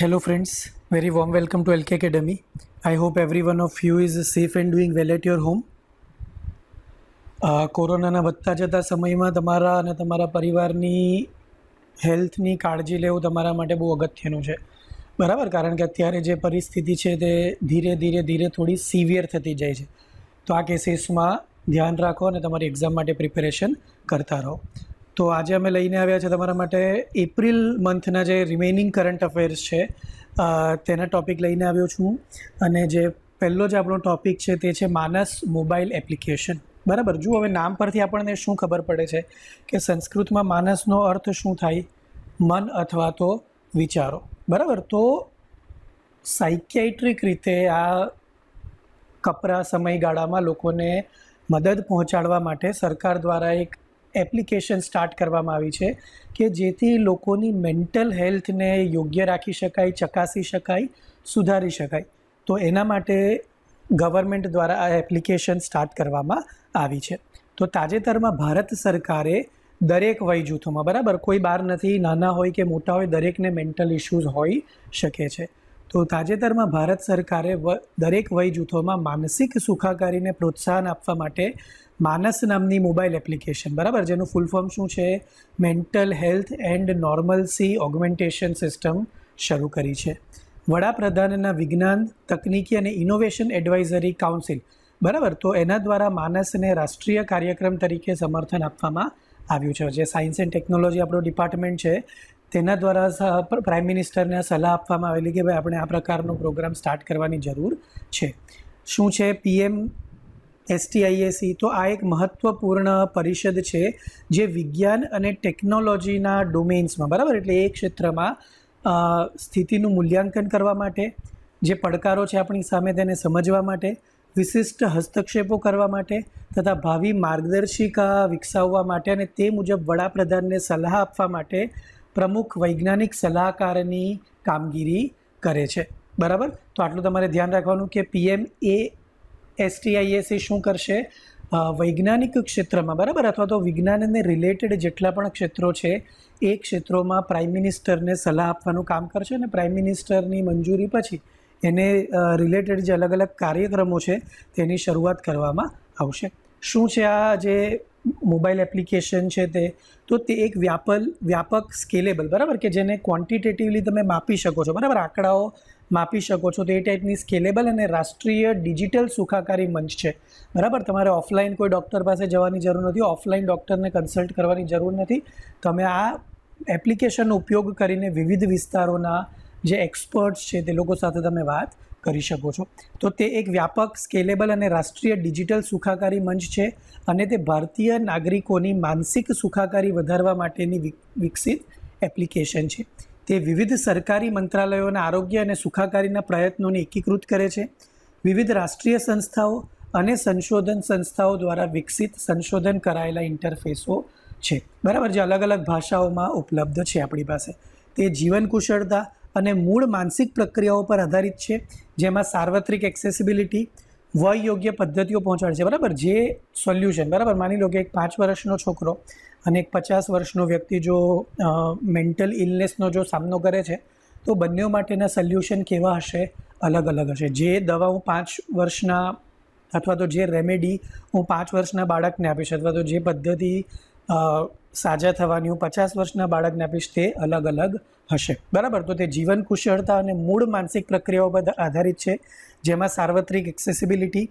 Hello friends, very warm welcome to LK academy I hope every one of you is safe and doing well at your home. કોરોનાના uh, વધતા જતા સમયમાં તમારા અને તમારા પરિવારની હેલ્થની કાળજી લેવું તમારા માટે બહુ અગત્યનું છે બરાબર કારણ કે અત્યારે જે પરિસ્થિતિ છે તે ધીરે ધીરે ધીરે થોડી સિવિયર થતી જાય છે તો આ કેસીસમાં ધ્યાન રાખો અને તમારી એક્ઝામ માટે પ્રિપેરેશન કરતા રહો તો આજે અમે લઈને આવ્યા છે તમારા માટે એપ્રિલ મંથના જે રિમેનિંગ કરંટ અફેર્સ છે તેના ટોપિક લઈને આવ્યો છું અને જે પહેલો જે આપણો ટોપિક છે તે છે માનસ મોબાઈલ એપ્લિકેશન બરાબર જુઓ હવે નામ પરથી આપણને શું ખબર પડે છે કે સંસ્કૃતમાં માનસનો અર્થ શું થાય મન અથવા તો વિચારો બરાબર તો સાઇકિયાટ્રિક રીતે આ કપરા સમયગાળામાં લોકોને મદદ પહોંચાડવા માટે સરકાર દ્વારા એક એપ્લિકેશન સ્ટાર્ટ કરવામાં આવી છે કે જેથી લોકોની મેન્ટલ હેલ્થને યોગ્ય રાખી શકાય ચકાસી શકાય સુધારી શકાય તો એના માટે ગવર્મેન્ટ દ્વારા આ એપ્લિકેશન સ્ટાર્ટ કરવામાં આવી છે તો તાજેતરમાં ભારત સરકારે દરેક વય જૂથોમાં બરાબર કોઈ બાર નથી નાના હોય કે મોટા હોય દરેકને મેન્ટલ ઇશ્યુઝ હોઈ શકે છે તો તાજેતરમાં ભારત સરકારે દરેક વય જૂથોમાં માનસિક સુખાકારીને પ્રોત્સાહન આપવા માટે માનસ નામની મોબાઈલ એપ્લિકેશન બરાબર જેનું ફૂલ ફોર્મ શું છે mental health and normalcy augmentation system શરૂ કરી છે વડાપ્રધાનના વિજ્ઞાન તકનીકી અને ઇનોવેશન એડવાઇઝરી કાઉન્સિલ બરાબર તો એના દ્વારા માનસને રાષ્ટ્રીય કાર્યક્રમ તરીકે સમર્થન આપવામાં આવ્યું છે જે સાયન્સ એન્ડ ટેકનોલોજી આપણો ડિપાર્ટમેન્ટ છે તેના દ્વારા પ્રાઇમ મિનિસ્ટરને સલાહ આપવામાં આવેલી કે ભાઈ આપણે આ પ્રકારનો પ્રોગ્રામ સ્ટાર્ટ કરવાની જરૂર છે શું છે પીએમ એસટીઆઈએસી તો આ એક મહત્વપૂર્ણ પરિષદ છે જે વિજ્ઞાન અને ટેકનોલોજીના ડોમેન્સમાં બરાબર એટલે એ ક્ષેત્રમાં સ્થિતિનું મૂલ્યાંકન કરવા માટે જે પડકારો છે આપણી સામે તેને સમજવા માટે વિશિષ્ટ હસ્તક્ષેપો કરવા માટે તથા ભાવિ માર્ગદર્શિકા વિકસાવવા માટે અને તે મુજબ વડાપ્રધાનને સલાહ આપવા માટે પ્રમુખ વૈજ્ઞાનિક સલાહકારની કામગીરી કરે છે બરાબર તો આટલું તમારે ધ્યાન રાખવાનું કે પીએમ એ એસટીઆઈએસએ શું કરશે વૈજ્ઞાનિક ક્ષેત્રમાં બરાબર અથવા તો વિજ્ઞાનને રિલેટેડ જેટલા પણ ક્ષેત્રો છે એ ક્ષેત્રોમાં પ્રાઇમ મિનિસ્ટરને સલાહ આપવાનું કામ કરશે અને પ્રાઇમ મિનિસ્ટરની મંજૂરી પછી એને રિલેટેડ જે અલગ અલગ કાર્યક્રમો છે તેની શરૂઆત કરવામાં આવશે શું છે આ જે મોબાઈલ એપ્લિકેશન છે તે તો તે એક વ્યાપલ વ્યાપક સ્કેલેબલ બરાબર કે જેને ક્વોન્ટિટેટિવલી તમે માપી શકો છો બરાબર આંકડાઓ માપી શકો છો તો એ ટાઈપની સ્કેલેબલ અને રાષ્ટ્રીય ડિજિટલ સુખાકારી મંચ છે બરાબર તમારે ઓફલાઈન કોઈ ડૉક્ટર પાસે જવાની જરૂર નથી ઓફલાઈન ડૉક્ટરને કન્સલ્ટ કરવાની જરૂર નથી તમે આ એપ્લિકેશનનો ઉપયોગ કરીને વિવિધ વિસ્તારોના જે એક્સપર્ટ્સ છે તે લોકો સાથે તમે વાત કરી શકો છો તો તે એક વ્યાપક સ્કેલેબલ અને રાષ્ટ્રીય ડિજિટલ સુખાકારી મંચ છે અને તે ભારતીય નાગરિકોની માનસિક સુખાકારી વધારવા માટેની વિકસિત એપ્લિકેશન છે તે વિવિધ સરકારી મંત્રાલયોના આરોગ્ય અને સુખાકારીના પ્રયત્નોને એકીકૃત કરે છે વિવિધ રાષ્ટ્રીય સંસ્થાઓ અને સંશોધન સંસ્થાઓ દ્વારા વિકસિત સંશોધન કરાયેલા ઇન્ટરફેસો છે બરાબર જે અલગ અલગ ભાષાઓમાં ઉપલબ્ધ છે આપણી પાસે તે જીવન કુશળતા અને મૂળ માનસિક પ્રક્રિયાઓ પર આધારિત છે જેમાં સાર્વત્રિક એક્સેસિબિલિટી વય યોગ્ય પદ્ધતિઓ પહોંચાડે છે બરાબર જે સોલ્યુશન બરાબર માની લો કે એક પાંચ વર્ષનો છોકરો અને એક પચાસ વર્ષનો વ્યક્તિ જો મેન્ટલ ઇલનેસનો જો સામનો કરે છે તો બંને માટેના સોલ્યુશન કેવા હશે અલગ અલગ હશે જે દવા હું પાંચ વર્ષના અથવા તો જે રેમેડી હું પાંચ વર્ષના બાળકને આપીશ અથવા તો જે પદ્ધતિ સાજા થવાની પચાસ વર્ષના બાળકને આપીશ તે અલગ અલગ હશે બરાબર તો તે જીવન કુશળતા અને મૂળ માનસિક પ્રક્રિયાઓ પર આધારિત છે જેમાં સાર્વત્રિક એક્સેસિબિલિટી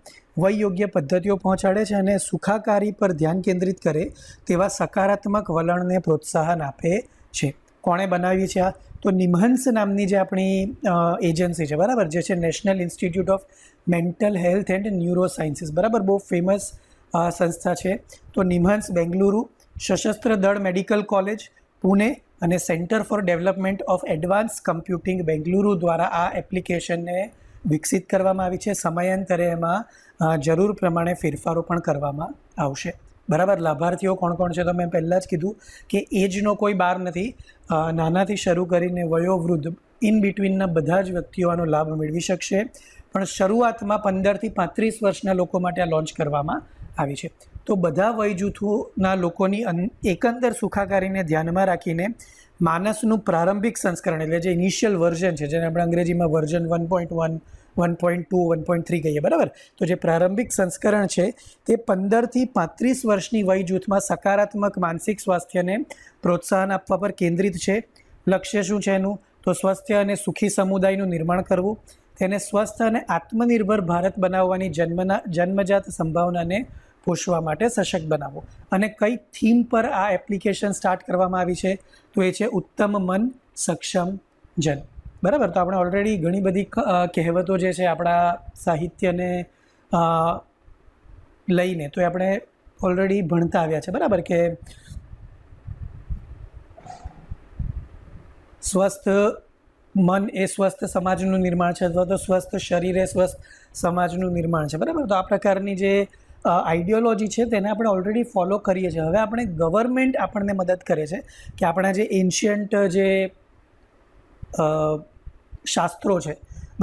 વયયોગ્ય પદ્ધતિઓ પહોંચાડે છે અને સુખાકારી પર ધ્યાન કેન્દ્રિત કરે તેવા સકારાત્મક વલણને પ્રોત્સાહન આપે છે કોણે બનાવી છે આ તો નિમહંસ નામની જે આપણી એજન્સી છે બરાબર જે છે national institute of mental health and neurosciences બરાબર બહુ ફેમસ સંસ્થા છે તો નિમહંસ બેંગલુરુ સશસ્ત્ર દળ મેડિકલ કોલેજ પુણે અને centre for development of advance computing Bengaluru દ્વારા આ એપ્લિકેશનને વિકસિત કરવામાં આવી છે સમયાંતરે એમાં જરૂર પ્રમાણે ફેરફારો પણ કરવામાં આવશે બરાબર લાભાર્થીઓ કોણ કોણ છે તો મેં પહેલાં જ કીધું કે એજનો કોઈ બાર નથી નાનાથી શરૂ કરીને વયોવૃદ્ધ ઇન બિટવીનના બધા જ વ્યક્તિઓ આનો લાભ મેળવી શકશે પણ શરૂઆતમાં પંદરથી પાંત્રીસ વર્ષના લોકો માટે આ લોન્ચ કરવામાં આવી છે તો બધા વય જૂથોના લોકોની એકંદર સુખાકારીને ધ્યાનમાં રાખીને માનસનું પ્રારંભિક સંસ્કરણ એટલે જે ઇનિશિયલ વર્ઝન છે જેને આપણે અંગ્રેજીમાં version one point one one point two one point three કહીએ બરાબર તો જે પ્રારંભિક સંસ્કરણ છે તે પંદરથી પાંત્રીસ વર્ષની વય જૂથમાં સકારાત્મક માનસિક સ્વાસ્થ્યને પ્રોત્સાહન આપવા પર કેન્દ્રિત છે લક્ષ્ય શું છે એનું તો સ્વસ્થ અને સુખી સમુદાયનું નિર્માણ કરવું તેને સ્વસ્થ અને આત્મનિર્ભર ભારત બનાવવાની જન્મના જન્મજાત સંભાવનાને પોષવા માટે સશક્ત બનાવો અને કઈ થીમ પર આ એપ્લિકેશન સ્ટાર્ટ કરવામાં આવી છે તો એ છે ઉત્તમ મન સક્ષમ જન બરાબર તો આપણે ઓલરેડી ઘણી બધી કહેવતો જે છે આપણા સાહિત્યને લઈને તો એ આપણે ઓલરેડી ભણતા આવ્યા છે બરાબર કે સ્વસ્થ મન એ સ્વસ્થ સમાજનું નિર્માણ છે અથવા તો સ્વસ્થ શરીર એ સ્વસ્થ સમાજનું નિર્માણ છે બરાબર તો આ પ્રકારની જે આઈડિયોલોજી છે તેને આપણે ઓલરેડી ફોલો કરીએ છીએ હવે આપણે ગવર્મેન્ટ આપણને મદદ કરે છે કે આપણા જે એન્શિયન્ટ જે શાસ્ત્રો છે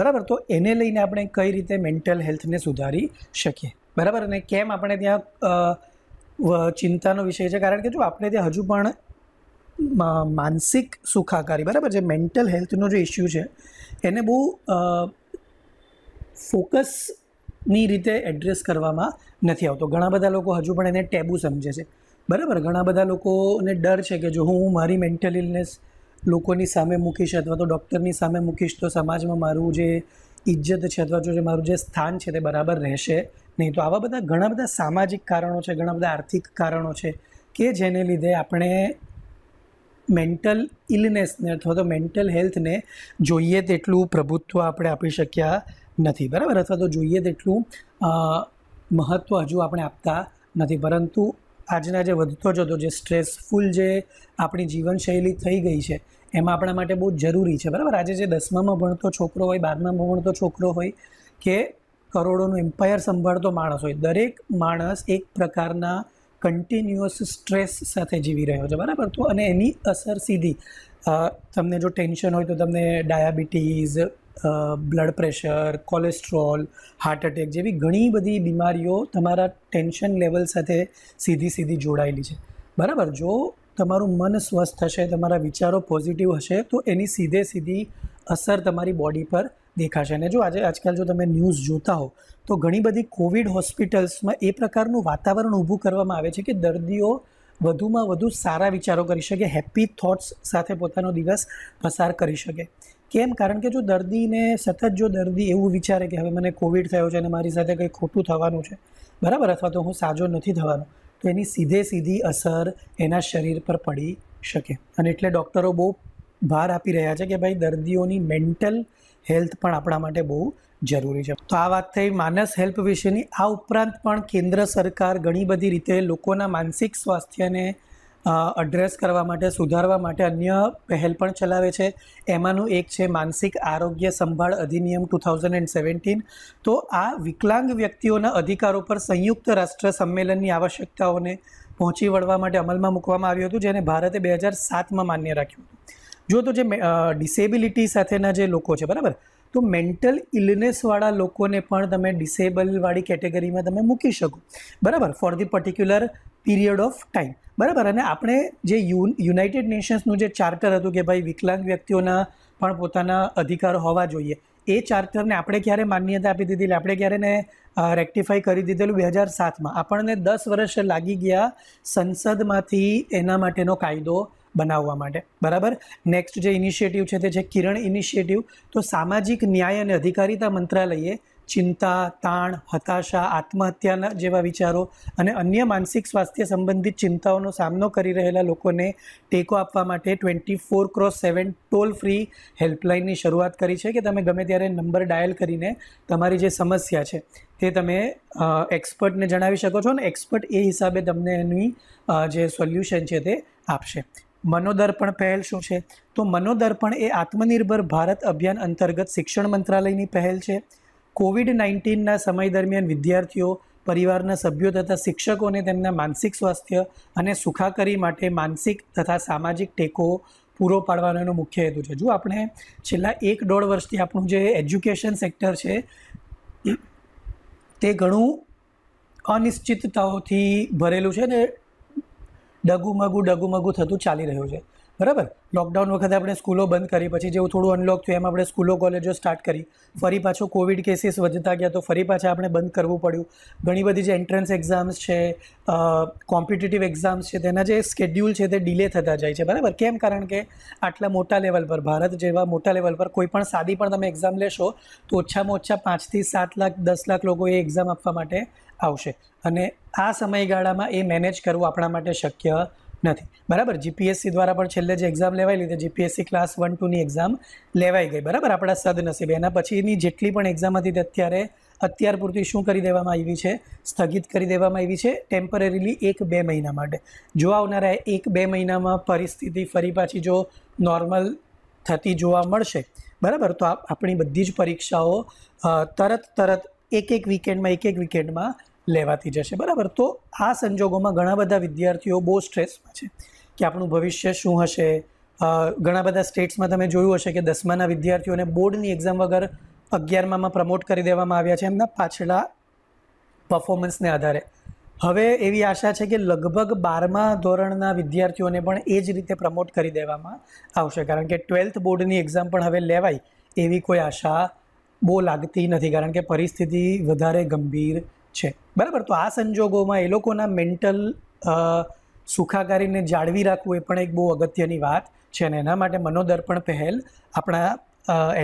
બરાબર તો એને લઈને આપણે કઈ રીતે મેન્ટલ હેલ્થને સુધારી શકીએ બરાબર અને કેમ આપણે ત્યાં ચિંતાનો વિષય છે કારણ કે જો આપણે ત્યાં હજુ પણ માનસિક સુખાકારી બરાબર જે મેન્ટલ હેલ્થનો જે ઇસ્યુ છે એને બહુ ફોકસ ની રીતે એડ્રેસ કરવામાં નથી આવતો ઘણા બધા લોકો હજુ પણ એને ટેબુ સમજે છે બરાબર ઘણા બધા લોકોને ડર છે કે જો હું મારી મેન્ટલ ઇલનેસ લોકોની સામે મૂકીશ અથવા તો ડૉક્ટરની સામે મૂકીશ તો સમાજમાં મારું જે ઇજ્જત છે અથવા જો મારું જે સ્થાન છે તે બરાબર રહેશે નહીં તો આવા બધા ઘણા બધા સામાજિક કારણો છે ઘણા બધા આર્થિક કારણો છે કે જેને લીધે આપણે મેન્ટલ ઇલનેસને અથવા તો મેન્ટલ હેલ્થને જોઈએ તેટલું પ્રભુત્વ આપણે આપી શક્યા નથી બરાબર અથવા તો જોઈએ તેટલું મહત્ત્વ હજુ આપણે આપતા નથી પરંતુ આજના જે વધતો જતો જે સ્ટ્રેસફુલ જે આપણી જીવનશૈલી થઈ ગઈ છે એમાં આપણા માટે બહુ જરૂરી છે બરાબર આજે જે દસમામાં ભણતો છોકરો હોય બારમામાં ભણતો છોકરો હોય કે કરોડોનું એમ્પાયર સંભાળતો માણસ હોય દરેક માણસ એક પ્રકારના કન્ટિન્યુઅસ સ્ટ્રેસ સાથે જીવી રહ્યો છે બરાબર તો અને એની અસર સીધી તમને જો ટેન્શન હોય તો તમને diabetes blood pressure cholesterol heart attack જેવી ઘણી બધી બીમારીઓ તમારા ટેન્શન લેવલ સાથે સીધી સીધી જોડાયેલી છે બરાબર જો તમારું મન સ્વસ્થ હશે તમારા વિચારો પોઝિટિવ હશે તો એની સીધે સીધી અસર તમારી બોડી પર દેખાશે અને જો આજે આજકાલ જો તમે ન્યૂઝ જોતા હો તો ઘણી બધી કોવિડ હોસ્પિટલ્સમાં એ પ્રકારનું વાતાવરણ ઊભું કરવામાં આવે છે કે દર્દીઓ વધુમાં વધુ સારા વિચારો કરી શકે હેપી થોટ્સ સાથે પોતાનો દિવસ પસાર કરી શકે કેમ કારણ કે જો દર્દીને સતત જો દર્દી એવું વિચારે કે હવે મને કોવિડ થયો છે અને મારી સાથે કંઈ ખોટું થવાનું છે બરાબર અથવા તો હું સાજો નથી થવાનો તો એની સીધે સીધી અસર એના શરીર પર પડી શકે અને એટલે ડૉક્ટરો બહુ ભાર આપી રહ્યા છે કે ભાઈ દર્દીઓની મેન્ટલ હેલ્થ પણ આપણા માટે બહુ જરૂરી છે તો આ વાત થઈ માનસ હેલ્પ વિશેની આ ઉપરાંત પણ કેન્દ્ર સરકાર ઘણી બધી રીતે લોકોના માનસિક સ્વાસ્થ્યને અડ્રેસ કરવા માટે સુધારવા માટે અન્ય પહેલ પણ ચલાવે છે એમાંનું એક છે માનસિક આરોગ્ય સંભાળ અધિનિયમ ટુ થાઉઝન્ડ એન્ડ સેવન્ટીન તો આ વિકલાંગ વ્યક્તિઓના અધિકારો પર સંયુક્ત રાષ્ટ્ર સંમેલનની આવશ્યકતાઓને પહોંચી વળવા માટે અમલમાં મૂકવામાં આવ્યું હતું જેને ભારતે બે હજાર સાતમાં માન્ય રાખ્યું હતું જો તો જે ડિસેબિલિટી સાથેના જે લોકો છે બરાબર તો મેન્ટલ ઇલનેસવાળા લોકોને પણ તમે ડિસેબલવાળી કેટેગરીમાં તમે મૂકી શકો બરાબર for the particular period of time બરાબર અને આપણે જે યુનાઇટેડ નેશન્સનું જે ચાર્ટર હતું કે ભાઈ વિકલાંગ વ્યક્તિઓના પણ પોતાના અધિકાર હોવા જોઈએ એ ચાર્ટરને આપણે ક્યારે માન્યતા આપી દીધી આપણે ક્યારે ને રેક્ટિફાઈ કરી દીધેલું બે હજાર સાતમાં આપણને દસ વર્ષ લાગી ગયા સંસદમાંથી એના માટેનો કાયદો બનાવવા માટે બરાબર નેક્સ્ટ જે ઇનિશિયેટિવ છે તે છે કિરણ ઇનિશિયેટિવ તો સામાજિક ન્યાય અને અધિકારિતા મંત્રાલયે ચિંતા તાણ હતાશા આત્મહત્યાના જેવા વિચારો અને અન્ય માનસિક સ્વાસ્થ્ય સંબંધિત ચિંતાઓનો સામનો કરી રહેલા લોકોને ટેકો આપવા માટે twenty four cross seven toll free હેલ્પલાઇનની શરૂઆત કરી છે કે તમે ગમે ત્યારે નંબર ડાયલ કરીને તમારી જે સમસ્યા છે તે તમે એક્સપર્ટને જણાવી શકો છો અને એક્સપર્ટ એ હિસાબે તમને એની જે સોલ્યુશન છે તે આપશે મનોદર્પણ પહેલ શું છે તો મનોદર્પણ એ આત્મનિર્ભર ભારત અભિયાન અંતર્ગત શિક્ષણ મંત્રાલયની પહેલ છે કોવિડ નાઇન્ટીનના સમય દરમિયાન વિદ્યાર્થીઓ પરિવારના સભ્યો તથા શિક્ષકોને તેમના માનસિક સ્વાસ્થ્ય અને સુખાકારી માટે માનસિક તથા સામાજિક ટેકો પૂરો પાડવાનો એનો મુખ્ય હેતુ છે જો આપણે છેલ્લા એક દોઢ વર્ષથી આપણું જે એજ્યુકેશન સેક્ટર છે તે ઘણું અનિશ્ચિતતાઓથી ભરેલું છે ને ડગુમગુ ડગુમગુ થતું ચાલી રહ્યું છે બરાબર લોકડાઉન વખતે આપણે સ્કૂલો બંધ કરી પછી જેવું થોડું અનલોક થયું એમ આપણે સ્કૂલો કોલેજો સ્ટાર્ટ કરી ફરી પાછો કોવિડ કેસીસ વધતા ગયા તો ફરી પાછા આપણે બંધ કરવું પડ્યું ઘણી બધી જે એન્ટ્રન્સ એક્ઝામ્સ છે કોમ્પિટિટિવ એક્ઝામ્સ છે તેના જે સ્કેડ્યુલ છે તે ડિલે થતા જાય છે બરાબર કેમ કારણ કે આટલા મોટા લેવલ પર ભારત જેવા મોટા લેવલ પર કોઈ પણ સાદી પણ તમે એક્ઝામ લેશો તો ઓછામાં ઓછા પાંચથી સાત લાખ દસ લાખ લોકો એ એક્ઝામ આપવા માટે આવશે અને આ સમયગાળામાં એ મેનેજ કરવું આપણા માટે શક્ય નથી બરાબર જીપીએસસી દ્વારા પણ છેલ્લે જે એક્ઝામ લેવાઈ લીધી જીપીએસસી ક્લાસ વન ટુની એક્ઝામ લેવાઈ ગઈ બરાબર આપણા સદનસીબે એના પછીની જેટલી પણ એક્ઝામ હતી તે અત્યારે અત્યાર પૂરતી શું કરી દેવામાં આવી છે સ્થગિત કરી દેવામાં આવી છે ટેમ્પરરીલી એક બે મહિના માટે જો આવનારા એક બે મહિનામાં પરિસ્થિતિ ફરી પાછી જો નોર્મલ થતી જોવા મળશે બરાબર તો આપણી બધી જ પરીક્ષાઓ તરત તરત એક એક વીકેન્ડમાં એક એક વીકેન્ડમાં લેવાતી જશે બરાબર તો આ સંજોગોમાં ઘણા બધા વિદ્યાર્થીઓ બહુ સ્ટ્રેસમાં છે કે આપણું ભવિષ્ય શું હશે ઘણા બધા સ્ટેટ્સમાં તમે જોયું હશે કે દસમાના વિદ્યાર્થીઓને બોર્ડની એક્ઝામ વગર અગિયારમાં પ્રમોટ કરી દેવામાં આવ્યા છે એમના પાછલા પરફોર્મન્સને આધારે હવે એવી આશા છે કે લગભગ બારમા ધોરણના વિદ્યાર્થીઓને પણ એ જ રીતે પ્રમોટ કરી દેવામાં આવશે કારણ કે ટ્વેલ્થ બોર્ડની એક્ઝામ પણ હવે લેવાય એવી કોઈ આશા બહુ લાગતી નથી કારણ કે પરિસ્થિતિ વધારે ગંભીર છે બરાબર તો આ સંજોગોમાં એ લોકોના મેન્ટલ સુખાકારીને જાળવી રાખવું એ પણ એક બહુ અગત્યની વાત છે અને એના માટે મનોદર્પણ પહેલ આપણા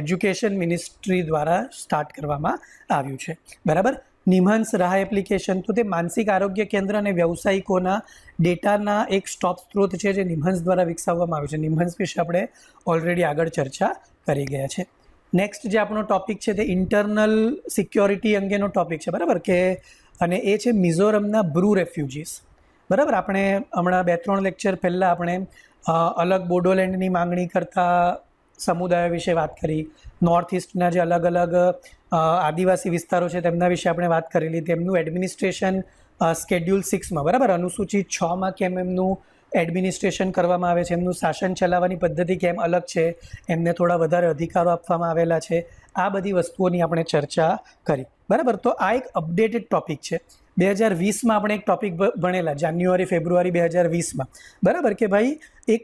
એજ્યુકેશન મિનિસ્ટ્રી દ્વારા સ્ટાર્ટ કરવામાં આવ્યું છે બરાબર નિમહંસ રાહ એપ્લિકેશન તો તે માનસિક આરોગ્ય કેન્દ્ર અને વ્યવસાયિકોના ડેટાના એક સ્ટોપ સ્ત્રોત છે જે નિમહંસ દ્વારા વિકસાવવામાં આવ્યું છે નિમહંસ વિશે આપણે ઓલરેડી આગળ ચર્ચા કરી ગયા છે નેક્સ્ટ જે આપણો ટોપિક છે તે ઇન્ટરનલ સિક્યોરિટી અંગેનો ટોપિક છે બરાબર કે અને એ છે મિઝોરમના બ્રુ રેફ્યુજીસ બરાબર આપણે હમણાં બે ત્રણ લેક્ચર પહેલાં આપણે અલગ બોડોલેન્ડની માંગણી કરતા સમુદાયો વિશે વાત કરી નોર્થ ઇસ્ટના જે અલગ અલગ આદિવાસી વિસ્તારો છે તેમના વિશે આપણે વાત કરેલી તેમનું એડમિનિસ્ટ્રેશન સ્કેડ્યુલ સિક્સમાં બરાબર અનુસૂચિત છમાં કેમ એમનું એડમિનિસ્ટ્રેશન કરવામાં આવે છે એમનું શાસન ચલાવવાની પદ્ધતિ કેમ અલગ છે એમને થોડા વધારે અધિકારો આપવામાં આવેલા છે આ બધી વસ્તુઓની આપણે ચર્ચા કરી બરાબર તો આ એક અપડેટેડ ટોપિક છે બે હજાર વીસમાં આપણે એક ટોપિક ભણેલા જાન્યુઆરી ફેબ્રુઆરી બે હજાર વીસમાં બરાબર કે ભાઈ એક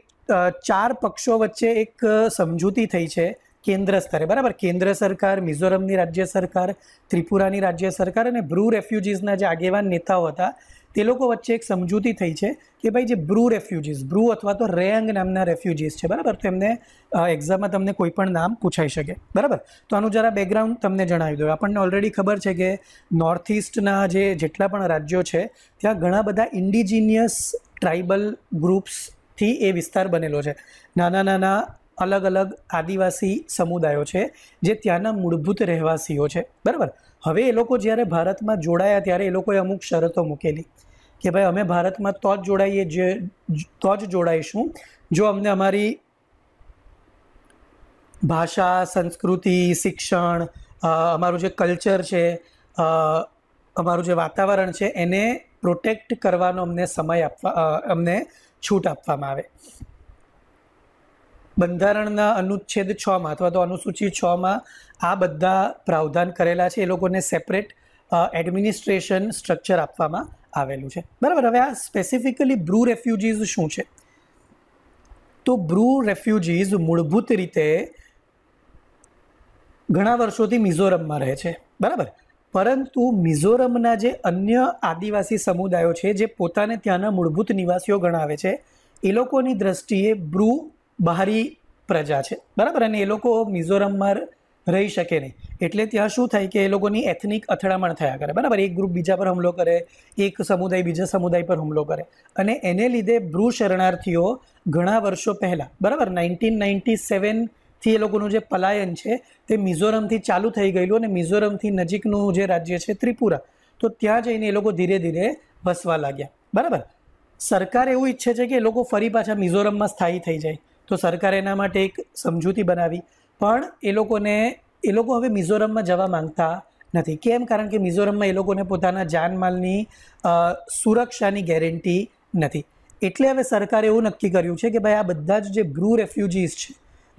ચાર પક્ષો વચ્ચે એક સમજૂતી થઈ છે કેન્દ્ર સ્તરે બરાબર કેન્દ્ર સરકાર મિઝોરમની રાજ્ય સરકાર ત્રિપુરાની રાજ્ય સરકાર અને બ્રુ રેફ્યુજીઝના જે આગેવાન નેતાઓ હતા તે લોકો વચ્ચે એક સમજૂતી થઈ છે કે ભાઈ જે બ્રુ રેફ્યુજીસ બ્રુ અથવા તો રેંગ નામના રેફ્યુજીસ છે બરાબર તો એમને એક્ઝામમાં તમને કોઈ પણ નામ પૂછાઈ શકે બરાબર તો આનું જરા બેકગ્રાઉન્ડ તમને જણાવી દો આપણને ઓલરેડી ખબર છે કે નોર્થ ઇસ્ટના જે જેટલા પણ રાજ્યો છે ત્યાં ઘણા બધા ઇન્ડિજિનિયસ ટ્રાઇબલ ગ્રુપ્સથી એ વિસ્તાર બનેલો છે નાના નાના અલગ અલગ આદિવાસી સમુદાયો છે જે ત્યાંના મૂળભૂત રહેવાસીઓ છે બરાબર હવે એ લોકો જ્યારે ભારતમાં જોડાયા ત્યારે એ લોકોએ અમુક શરતો મૂકેલી કે ભાઈ અમે ભારતમાં તો જ જોડાઈએ જે તો જ જોડાઈશું જો અમને અમારી ભાષા સંસ્કૃતિ શિક્ષણ અમારું જે કલ્ચર છે અમારું જે વાતાવરણ છે એને પ્રોટેક્ટ કરવાનો અમને સમય આપવા અમને છૂટ આપવામાં આવે બંધારણના અનુચ્છેદ છમાં અથવા તો અનુસૂચિ છમાં આ બધા પ્રાવધાન કરેલા છે એ લોકોને સેપરેટ એડમિનિસ્ટ્રેશન સ્ટ્રક્ચર આપવામાં આવેલું છે બરાબર હવે આ સ્પેસિફિકલી બ્રુ રેફ્યુજીઝ શું છે તો બ્રુ રેફ્યુજીઝ મૂળભૂત રીતે ઘણા વર્ષોથી મિઝોરમમાં રહે છે બરાબર પરંતુ મિઝોરમના જે અન્ય આદિવાસી સમુદાયો છે જે પોતાને ત્યાંના મૂળભૂત નિવાસીઓ ગણાવે છે એ લોકોની દ્રષ્ટિએ બ્રુ બહારી પ્રજા છે બરાબર અને એ લોકો મિઝોરમમાં રહી શકે નહીં એટલે ત્યાં શું થાય કે એ લોકોની એથનિક અથડામણ થયા કરે બરાબર એક ગ્રુપ બીજા પર હુમલો કરે એક સમુદાય બીજા સમુદાય પર હુમલો કરે અને એને લીધે ભ્રૂ શરણાર્થીઓ ઘણા વર્ષો પહેલાં બરાબર નાઇન્ટીન નાઇન્ટી સેવનથી એ લોકોનું જે પલાયન છે તે મિઝોરમથી ચાલુ થઈ ગયેલું અને મિઝોરમથી નજીકનું જે રાજ્ય છે ત્રિપુરા તો ત્યાં જઈને એ લોકો ધીરે ધીરે વસવા લાગ્યા બરાબર સરકાર એવું ઈચ્છે છે કે એ લોકો ફરી પાછા મિઝોરમમાં સ્થાયી થઈ જાય તો સરકાર એના માટે એક સમજૂતી બનાવી પણ એ લોકોને એ લોકો હવે મિઝોરમમાં જવા માંગતા નથી કેમ કારણ કે મિઝોરમમાં એ લોકોને પોતાના જાનમાલની સુરક્ષાની ગેરંટી નથી એટલે હવે સરકારે એવું નક્કી કર્યું છે કે ભાઈ આ બધા જ જે બ્રુ રેફ્યુજીઝ છે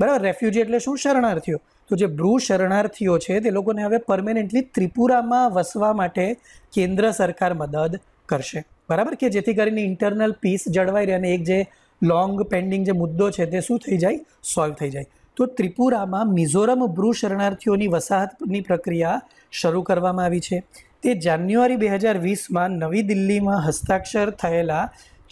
બરાબર રેફ્યુજી એટલે શું શરણાર્થીઓ તો જે બ્રુ શરણાર્થીઓ છે તે લોકોને હવે પરમેનન્ટલી ત્રિપુરામાં વસવા માટે કેન્દ્ર સરકાર મદદ કરશે બરાબર કે જેથી કરીને ઇન્ટરનલ પીસ જળવાઈ રહે અને એક જે લોંગ પેન્ડિંગ જે મુદ્દો છે તે શું થઈ જાય સોલ્વ થઈ જાય તો ત્રિપુરામાં મિઝોરમ બ્રુ શરણાર્થીઓની વસાહતની પ્રક્રિયા શરૂ કરવામાં આવી છે તે જાન્યુઆરી બે હજાર વીસમાં નવી દિલ્હીમાં હસ્તાક્ષર થયેલા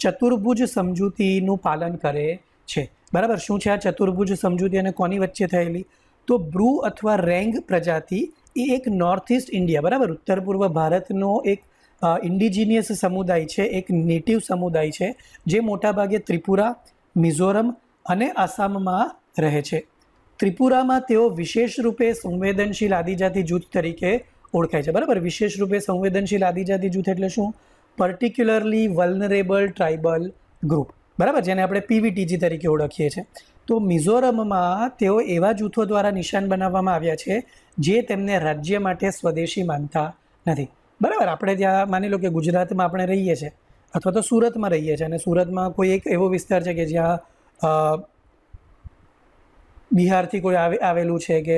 ચતુર્ભુજ સમજૂતીનું પાલન કરે છે બરાબર શું છે આ ચતુર્ભુજ સમજૂતી અને કોની વચ્ચે થયેલી તો બ્રુ અથવા રેંગ પ્રજાતિ એ એક નોર્થ ઇસ્ટ ઇન્ડિયા બરાબર ઉત્તર પૂર્વ ભારતનો એક ઇન્ડિજિનિયસ સમુદાય છે એક નેટિવ સમુદાય છે જે મોટાભાગે ત્રિપુરા મિઝોરમ અને આસામમાં રહે છે ત્રિપુરામાં તેઓ વિશેષ રૂપે સંવેદનશીલ આદિજાતિ જૂથ તરીકે ઓળખાય છે બરાબર વિશેષ રૂપે સંવેદનશીલ આદિજાતિ જૂથ એટલે શું પર્ટિક્યુલરલી વલનરેબલ ટ્રાઇબલ ગ્રુપ બરાબર જેને આપણે પીવીટીજી તરીકે ઓળખીએ છીએ તો મિઝોરમમાં તેઓ એવા જૂથો દ્વારા નિશાન બનાવવામાં આવ્યા છે જે તેમને રાજ્ય માટે સ્વદેશી માનતા નથી બરાબર આપણે ત્યાં માની લો કે ગુજરાતમાં આપણે રહીએ છીએ અથવા તો સુરતમાં રહીએ છીએ અને સુરતમાં કોઈ એક એવો વિસ્તાર છે કે જ્યાં બિહારથી કોઈ આવેલું છે કે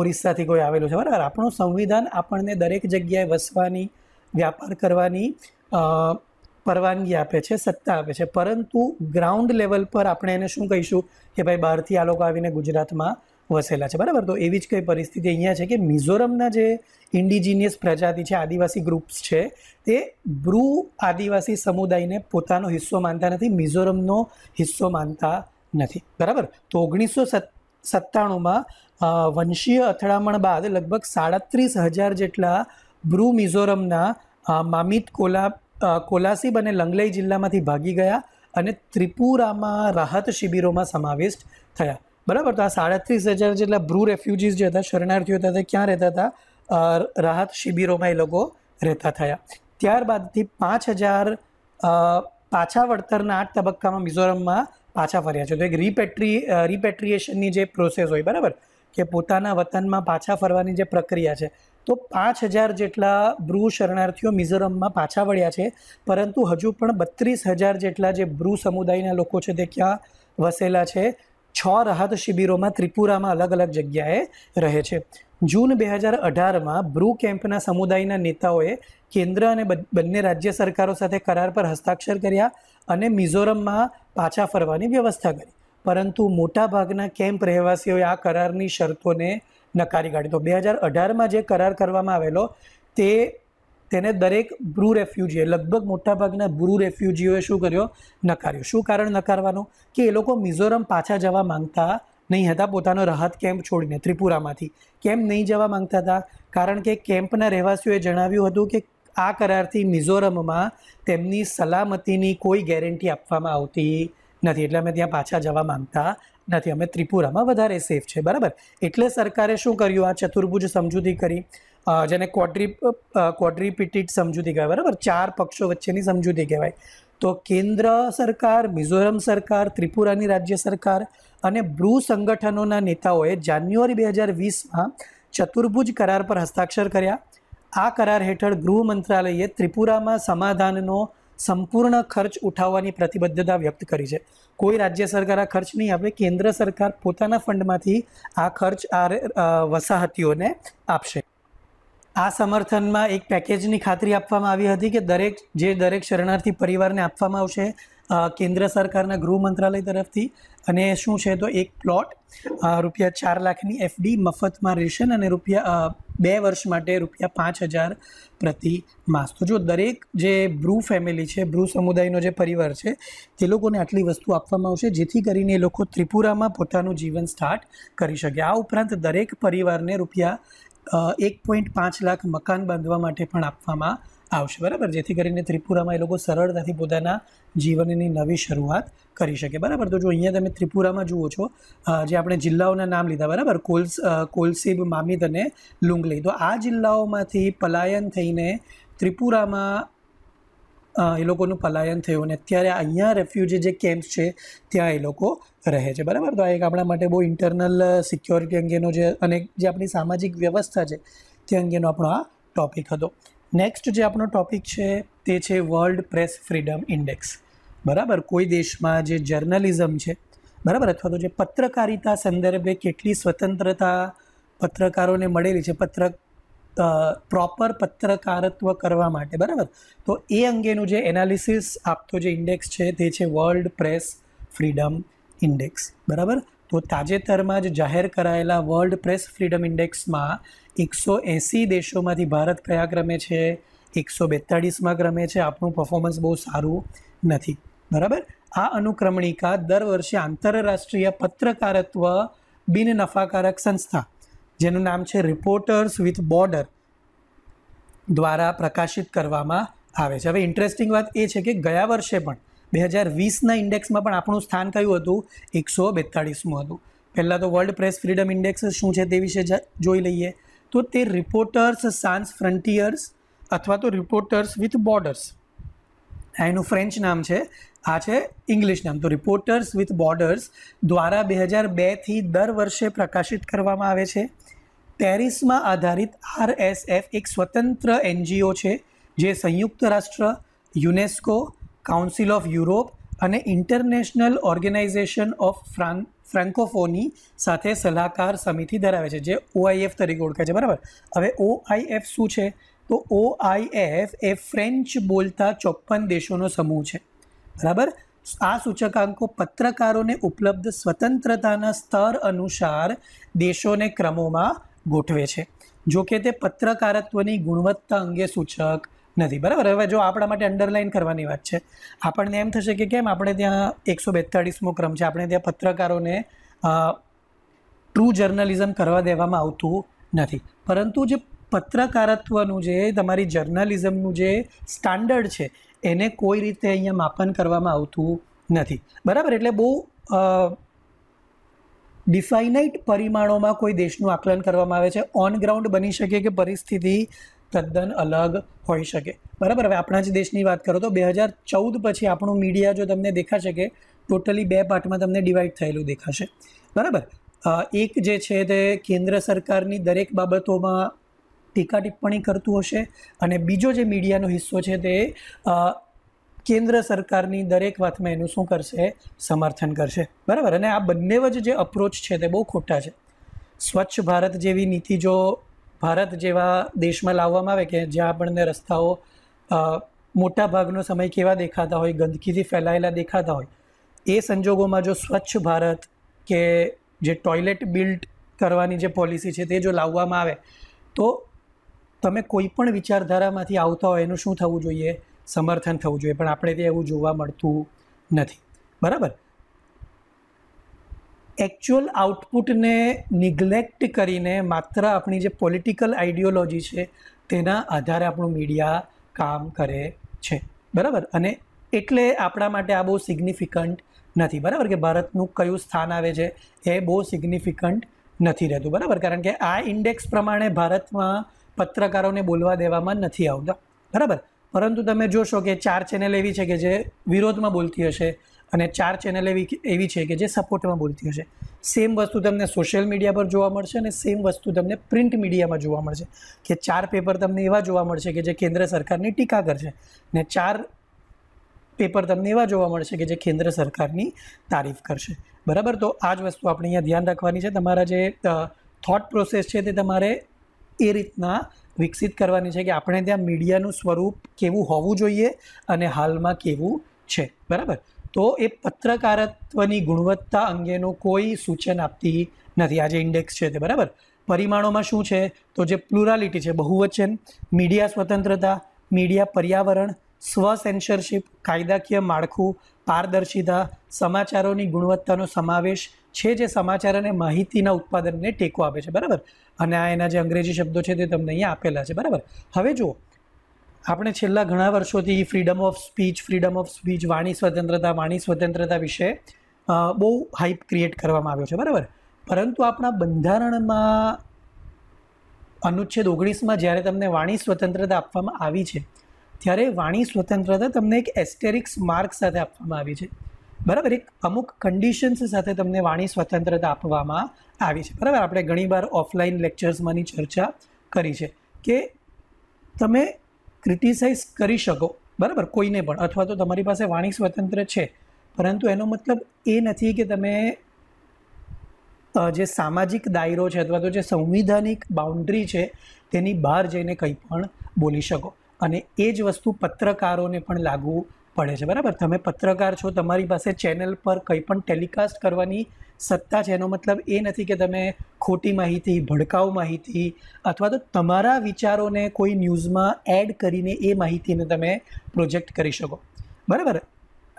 ઓરિસ્સાથી કોઈ આવેલું છે બરાબર આપણું સંવિધાન આપણને દરેક જગ્યાએ વસવાની વ્યાપાર કરવાની પરવાનગી આપે છે સત્તા આપે છે પરંતુ ગ્રાઉન્ડ લેવલ પર આપણે એને શું કહીશું કે ભાઈ બહારથી આ લોકો આવીને ગુજરાતમાં વસેલા છે બરાબર તો એવી જ કઈ પરિસ્થિતિ અહીંયા છે કે મિઝોરમના જે ઇન્ડિજિનિયસ પ્રજાતિ છે આદિવાસી ગ્રુપ્સ છે તે બ્રુ આદિવાસી સમુદાયને પોતાનો હિસ્સો માનતા નથી મિઝોરમનો હિસ્સો માનતા નથી બરાબર તો ઓગણીસો સત્તર સત્તાણુંમાં વંશીય અથડામણ બાદ લગભગ સાડત્રીસ હજાર જેટલા બ્રુ મિઝોરમના મામિત કોલા કોલાસિબ અને લંગલઈ જિલ્લામાંથી ભાગી ગયા અને ત્રિપુરામાં રાહત શિબિરોમાં સમાવિષ્ટ થયા બરાબર તો આ સાડત્રીસ હજાર જેટલા બ્રુ રેફ્યુજીઝ જે હતા શરણાર્થીઓ હતા તે ક્યાં રહેતા હતા રાહત શિબિરોમાં એ લોકો રહેતા થયા ત્યારબાદથી પાંચ હજાર પાછા વળતરના આઠ તબક્કામાં મિઝોરમમાં પાછા ફર્યા છે તો એક રિપેટ્રી રીપેટ્રીએશનની જે પ્રોસેસ હોય બરાબર કે પોતાના વતનમાં પાછા ફરવાની જે પ્રક્રિયા છે તો પાંચ હજાર જેટલા બ્રુ શરણાર્થીઓ મિઝોરમમાં પાછા વળ્યા છે પરંતુ હજુ પણ બત્રીસ હજાર જેટલા જે બ્રુ સમુદાયના લોકો છે તે ક્યાં વસેલા છે છ રાહત શિબિરોમાં ત્રિપુરામાં અલગ અલગ જગ્યાએ રહે છે જૂન બે હજાર અઢારમાં બ્રુ કેમ્પના સમુદાયના નેતાઓએ કેન્દ્ર અને બંને રાજ્ય સરકારો સાથે કરાર પર હસ્તાક્ષર કર્યા અને મિઝોરમમાં પાછા ફરવાની વ્યવસ્થા કરી પરંતુ મોટાભાગના કેમ્પ રહેવાસીઓએ આ કરારની શરતોને નકારી કાઢી તો બે હજાર અઢારમાં જે કરાર કરવામાં આવેલો તે તેને દરેક બ્રુ રેફ્યુજીએ લગભગ મોટાભાગના બ્રુ રેફ્યુજીઓએ શું કર્યો નકાર્યો શું કારણ નકારવાનું કે એ લોકો મિઝોરમ પાછા જવા માંગતા નહીં હતા પોતાનો રાહત કેમ્પ છોડીને ત્રિપુરામાંથી કેમ નહીં જવા માંગતા હતા કારણ કે કેમ્પના રહેવાસીઓએ જણાવ્યું હતું કે આ કરારથી મિઝોરમમાં તેમની સલામતીની કોઈ ગેરંટી આપવામાં આવતી નથી એટલે અમે ત્યાં પાછા જવા માંગતા નથી અમે ત્રિપુરામાં વધારે સેફ છે બરાબર એટલે સરકારે શું કર્યું આ ચતુર્ભુજ સમજૂતી કરી જેને ક્વોડ્રી ક્વોડ્રીપિટિટ સમજૂતી કહેવાય બરાબર ચાર પક્ષો વચ્ચેની સમજૂતી કહેવાય તો કેન્દ્ર સરકાર મિઝોરમ સરકાર ત્રિપુરાની રાજ્ય સરકાર અને બ્રુ સંગઠનોના નેતાઓએ જાન્યુઆરી બે હજાર વીસમાં ચતુર્ભુજ કરાર પર હસ્તાક્ષર કર્યા આ કરાર હેઠળ ગૃહ મંત્રાલયે ત્રિપુરામાં સમાધાનનો સંપૂર્ણ ખર્ચ ઉઠાવવાની પ્રતિબદ્ધતા વ્યક્ત કરી છે કોઈ રાજ્ય સરકાર આ ખર્ચ નહીં આપે કેન્દ્ર સરકાર પોતાના ફંડમાંથી આ ખર્ચ આ વસાહતીઓને આપશે આ સમર્થનમાં એક પેકેજની ખાતરી આપવામાં આવી હતી કે દરેક જે દરેક શરણાર્થી પરિવારને આપવામાં આવશે કેન્દ્ર સરકારના ગૃહ મંત્રાલય તરફથી અને શું છે તો એક પ્લોટ રૂપિયા ચાર લાખની એફડી મફતમાં રહેશે અને રૂપિયા બે વર્ષ માટે રૂપિયા પાંચ હજાર પ્રતિ માસ તો જો દરેક જે બ્રુ ફેમિલી છે બ્રુ સમુદાયનો જે પરિવાર છે તે લોકોને આટલી વસ્તુ આપવામાં આવશે જેથી કરીને એ લોકો ત્રિપુરામાં પોતાનું જીવન સ્ટાર્ટ કરી શકે આ ઉપરાંત દરેક પરિવારને રૂપિયા એક પોઈન્ટ પાંચ લાખ મકાન બાંધવા માટે પણ આપવામાં આવશે બરાબર જેથી કરીને ત્રિપુરામાં એ લોકો સરળતાથી પોતાના જીવનની નવી શરૂઆત કરી શકે બરાબર તો જો અહીંયા તમે ત્રિપુરામાં જુઓ છો જે આપણે જિલ્લાઓના નામ લીધા બરાબર કોલ્સ કોલસીબ મામિદ અને લુંગલી તો આ જિલ્લાઓમાંથી પલાયન થઈને ત્રિપુરામાં એ લોકોનું પલાયન થયું અને અત્યારે અહીંયા રેફ્યુજી જે કેમ્પ છે ત્યાં એ લોકો રહે છે બરાબર તો આ એક આપણા માટે બહુ ઇન્ટરનલ સિક્યોરિટી અંગેનો જે અને જે આપણી સામાજિક વ્યવસ્થા છે તે અંગેનો આપણો આ ટૉપિક હતો નેક્સ્ટ જે આપણો ટૉપિક છે તે છે વર્લ્ડ પ્રેસ ફ્રીડમ ઇન્ડેક્સ બરાબર કોઈ દેશમાં જે જર્નલિઝમ છે બરાબર અથવા તો જે પત્રકારિતા સંદર્ભે કેટલી સ્વતંત્રતા પત્રકારોને મળેલી છે પત્ર પ્રોપર પત્રકારત્વ કરવા માટે બરાબર તો એ અંગેનું જે એનાલિસિસ આપતો જે ઇન્ડેક્સ છે તે છે વર્લ્ડ પ્રેસ ફ્રીડમ ઇન્ડેક્સ બરાબર તો તાજેતરમાં જ જાહેર કરાયેલા વર્લ્ડ પ્રેસ ફ્રીડમ ઇન્ડેક્સમાં એકસો એંસી દેશોમાંથી ભારત કયા ક્રમે છે એકસો બેતાળીસમાં ક્રમે છે આપણું પરફોર્મન્સ બહુ સારું નથી બરાબર આ અનુક્રમણિકા દર વર્ષે આંતરરાષ્ટ્રીય પત્રકારત્વ બિન નફાકારક સંસ્થા જેનું નામ છે રિપોર્ટર્સ વિથ બોર્ડર દ્વારા પ્રકાશિત કરવામાં આવે છે હવે ઇન્ટરેસ્ટિંગ વાત એ છે કે ગયા વર્ષે પણ બે હજાર વીસના ઇન્ડેક્સમાં પણ આપણું સ્થાન કયું હતું એકસો બેતાળીસમું હતું પહેલાં તો વર્લ્ડ પ્રેસ ફ્રીડમ ઇન્ડેક્સ શું છે તે વિશે જોઈ લઈએ તો તે રિપોર્ટર્સ સાન્સ ફ્રન્ટિયર્સ અથવા તો રિપોર્ટર્સ વિથ બોર્ડર્સ એનું ફ્રેન્ચ નામ છે આ છે ઇંગ્લિશ નામ તો રિપોર્ટર્સ વિથ બોર્ડર્સ દ્વારા બે હજાર બેથી દર વર્ષે પ્રકાશિત કરવામાં આવે છે પેરિસમાં આધારિત આરએસએફ એક સ્વતંત્ર એનજીઓ છે જે સંયુક્ત રાષ્ટ્ર યુનેસ્કો કાઉન્સિલ ઓફ યુરોપ અને ઇન્ટરનેશનલ ઓર્ગેનાઇઝેશન ઓફ ફ્રાન્ક ફ્રેન્કોફોની સાથે સલાહકાર સમિતિ ધરાવે છે જે ઓઆઈએફ તરીકે ઓળખાય છે બરાબર હવે ઓઆઈએફ શું છે તો ઓઆઈએફ એ ફ્રેન્ચ બોલતા ચોપન દેશોનો સમૂહ છે બરાબર આ સૂચકાંકો પત્રકારોને ઉપલબ્ધ સ્વતંત્રતાના સ્તર અનુસાર દેશોને ક્રમોમાં ગોઠવે છે જો કે તે પત્રકારત્વની ગુણવત્તા અંગે સૂચક નથી બરાબર હવે જો આપણા માટે અંડરલાઇન કરવાની વાત છે આપણને એમ થશે કે કેમ આપણે ત્યાં એકસો બેતાળીસમો ક્રમ છે આપણે ત્યાં પત્રકારોને ટ્રુ જર્નલિઝમ કરવા દેવામાં આવતું નથી પરંતુ જે પત્રકારત્વનું જે તમારી જર્નલિઝમનું જે સ્ટાન્ડર્ડ છે એને કોઈ રીતે અહીંયા માપન કરવામાં આવતું નથી બરાબર એટલે બહુ ડિફાઇનાઇટ પરિમાણોમાં કોઈ દેશનું આકલન કરવામાં આવે છે ઓન ગ્રાઉન્ડ બની શકે કે પરિસ્થિતિ તદ્દન અલગ હોઈ શકે બરાબર હવે આપણા જ દેશની વાત કરો તો બે હજાર ચૌદ પછી આપણું મીડિયા જો તમને દેખાશે કે ટોટલી બે પાર્ટમાં તમને ડિવાઈડ થયેલું દેખાશે બરાબર એક જે છે તે કેન્દ્ર સરકારની દરેક બાબતોમાં ટીકા ટિપ્પણી કરતું હશે અને બીજો જે મીડિયાનો હિસ્સો છે તે કેન્દ્ર સરકારની દરેક વાતમાં એનું શું કરશે સમર્થન કરશે બરાબર અને આ બંને જ જે અપ્રોચ છે તે બહુ ખોટા છે સ્વચ્છ ભારત જેવી નીતિ જો ભારત જેવા દેશમાં લાવવામાં આવે કે જ્યાં આપણને રસ્તાઓ મોટા ભાગનો સમય કેવા દેખાતા હોય ગંદકીથી ફેલાયેલા દેખાતા હોય એ સંજોગોમાં જો સ્વચ્છ ભારત કે જે ટોયલેટ બિલ્ડ કરવાની જે પોલિસી છે તે જો લાવવામાં આવે તો તમે કોઈ પણ વિચારધારામાંથી આવતા હોય એનું શું થવું જોઈએ સમર્થન થવું જોઈએ પણ આપણે તે એવું જોવા મળતું નથી બરાબર એકચ્યુઅલ આઉટપુટને નિગ્લેક્ટ કરીને માત્ર આપણી જે પોલિટિકલ આઈડિયોલોજી છે તેના આધારે આપણું મીડિયા કામ કરે છે બરાબર અને એટલે આપણા માટે આ બહુ સિગ્નિફિકન્ટ નથી બરાબર કે ભારતનું કયું સ્થાન આવે છે એ બહુ સિગ્નિફિકન્ટ નથી રહેતું બરાબર કારણ કે આ ઇન્ડેક્સ પ્રમાણે ભારતમાં પત્રકારોને બોલવા દેવામાં નથી આવતા બરાબર પરંતુ તમે જોશો કે ચાર ચેનલ એવી છે કે જે વિરોધમાં બોલતી હશે અને ચાર ચેનલ એવી એવી છે કે જે સપોર્ટમાં બોલતી હશે સેમ વસ્તુ તમને સોશિયલ મીડિયા પર જોવા મળશે અને સેમ વસ્તુ તમને પ્રિન્ટ મીડિયામાં જોવા મળશે કે ચાર પેપર તમને એવા જોવા મળશે કે જે કેન્દ્ર સરકારની ટીકા કરશે ને ચાર પેપર તમને એવા જોવા મળશે કે જે કેન્દ્ર સરકારની તારીફ કરશે બરાબર તો આ જ વસ્તુ આપણે અહીંયા ધ્યાન રાખવાની છે તમારા જે થોટ પ્રોસેસ છે તે તમારે એ રીતના વિકસિત કરવાની છે કે આપણે ત્યાં મીડિયાનું સ્વરૂપ કેવું હોવું જોઈએ અને હાલમાં કેવું છે બરાબર તો એ પત્રકારત્વની ગુણવત્તા અંગેનું કોઈ સૂચન આપતી નથી આજે ઇન્ડેક્સ છે તે બરાબર પરિમાણોમાં શું છે તો જે પ્લુરાલિટી છે બહુવચન મીડિયા સ્વતંત્રતા મીડિયા પર્યાવરણ સ્વ સેન્સરશિપ કાયદાકીય માળખું પારદર્શિતા સમાચારોની ગુણવત્તાનો સમાવેશ છે જે સમાચાર અને માહિતીના ઉત્પાદનને ટેકો આપે છે બરાબર અને આ એના જે અંગ્રેજી શબ્દો છે તે તમને અહીંયા આપેલા છે બરાબર હવે જુઓ આપણે છેલ્લા ઘણા વર્ષોથી freedom of speech freedom of speech વાણી સ્વતંત્રતા વાણી સ્વતંત્રતા વિશે બહુ હાઇપ ક્રિએટ કરવામાં આવ્યો છે બરાબર પરંતુ આપણા બંધારણમાં અનુચ્છેદ ઓગણીસમાં જ્યારે તમને વાણી સ્વતંત્રતા આપવામાં આવી છે ત્યારે વાણી સ્વતંત્રતા તમને એક એસ્ટેરિક્સ માર્ક સાથે આપવામાં આવી છે બરાબર એક અમુક કન્ડિશન્સ સાથે તમને વાણી સ્વતંત્રતા આપવામાં આવી છે બરાબર આપણે ઘણીવાર ઓફલાઈન લેક્ચર્સમાંની ચર્ચા કરી છે કે તમે ક્રિટિસાઇઝ કરી શકો બરાબર કોઈને પણ અથવા તો તમારી પાસે વાણી સ્વતંત્ર છે પરંતુ એનો મતલબ એ નથી કે તમે જે સામાજિક દાયરો છે અથવા તો જે સંવિધાનિક બાઉન્ડ્રી છે તેની બહાર જઈને કંઈ પણ બોલી શકો અને એ જ વસ્તુ પત્રકારોને પણ લાગુ પડે છે બરાબર તમે પત્રકાર છો તમારી પાસે ચેનલ પર કંઈ પણ ટેલિકાસ્ટ કરવાની સત્તા છે એનો મતલબ એ નથી કે તમે ખોટી માહિતી ભડકાઉ માહિતી અથવા તો તમારા વિચારોને કોઈ ન્યૂઝમાં એડ કરીને એ માહિતીને તમે પ્રોજેક્ટ કરી શકો બરાબર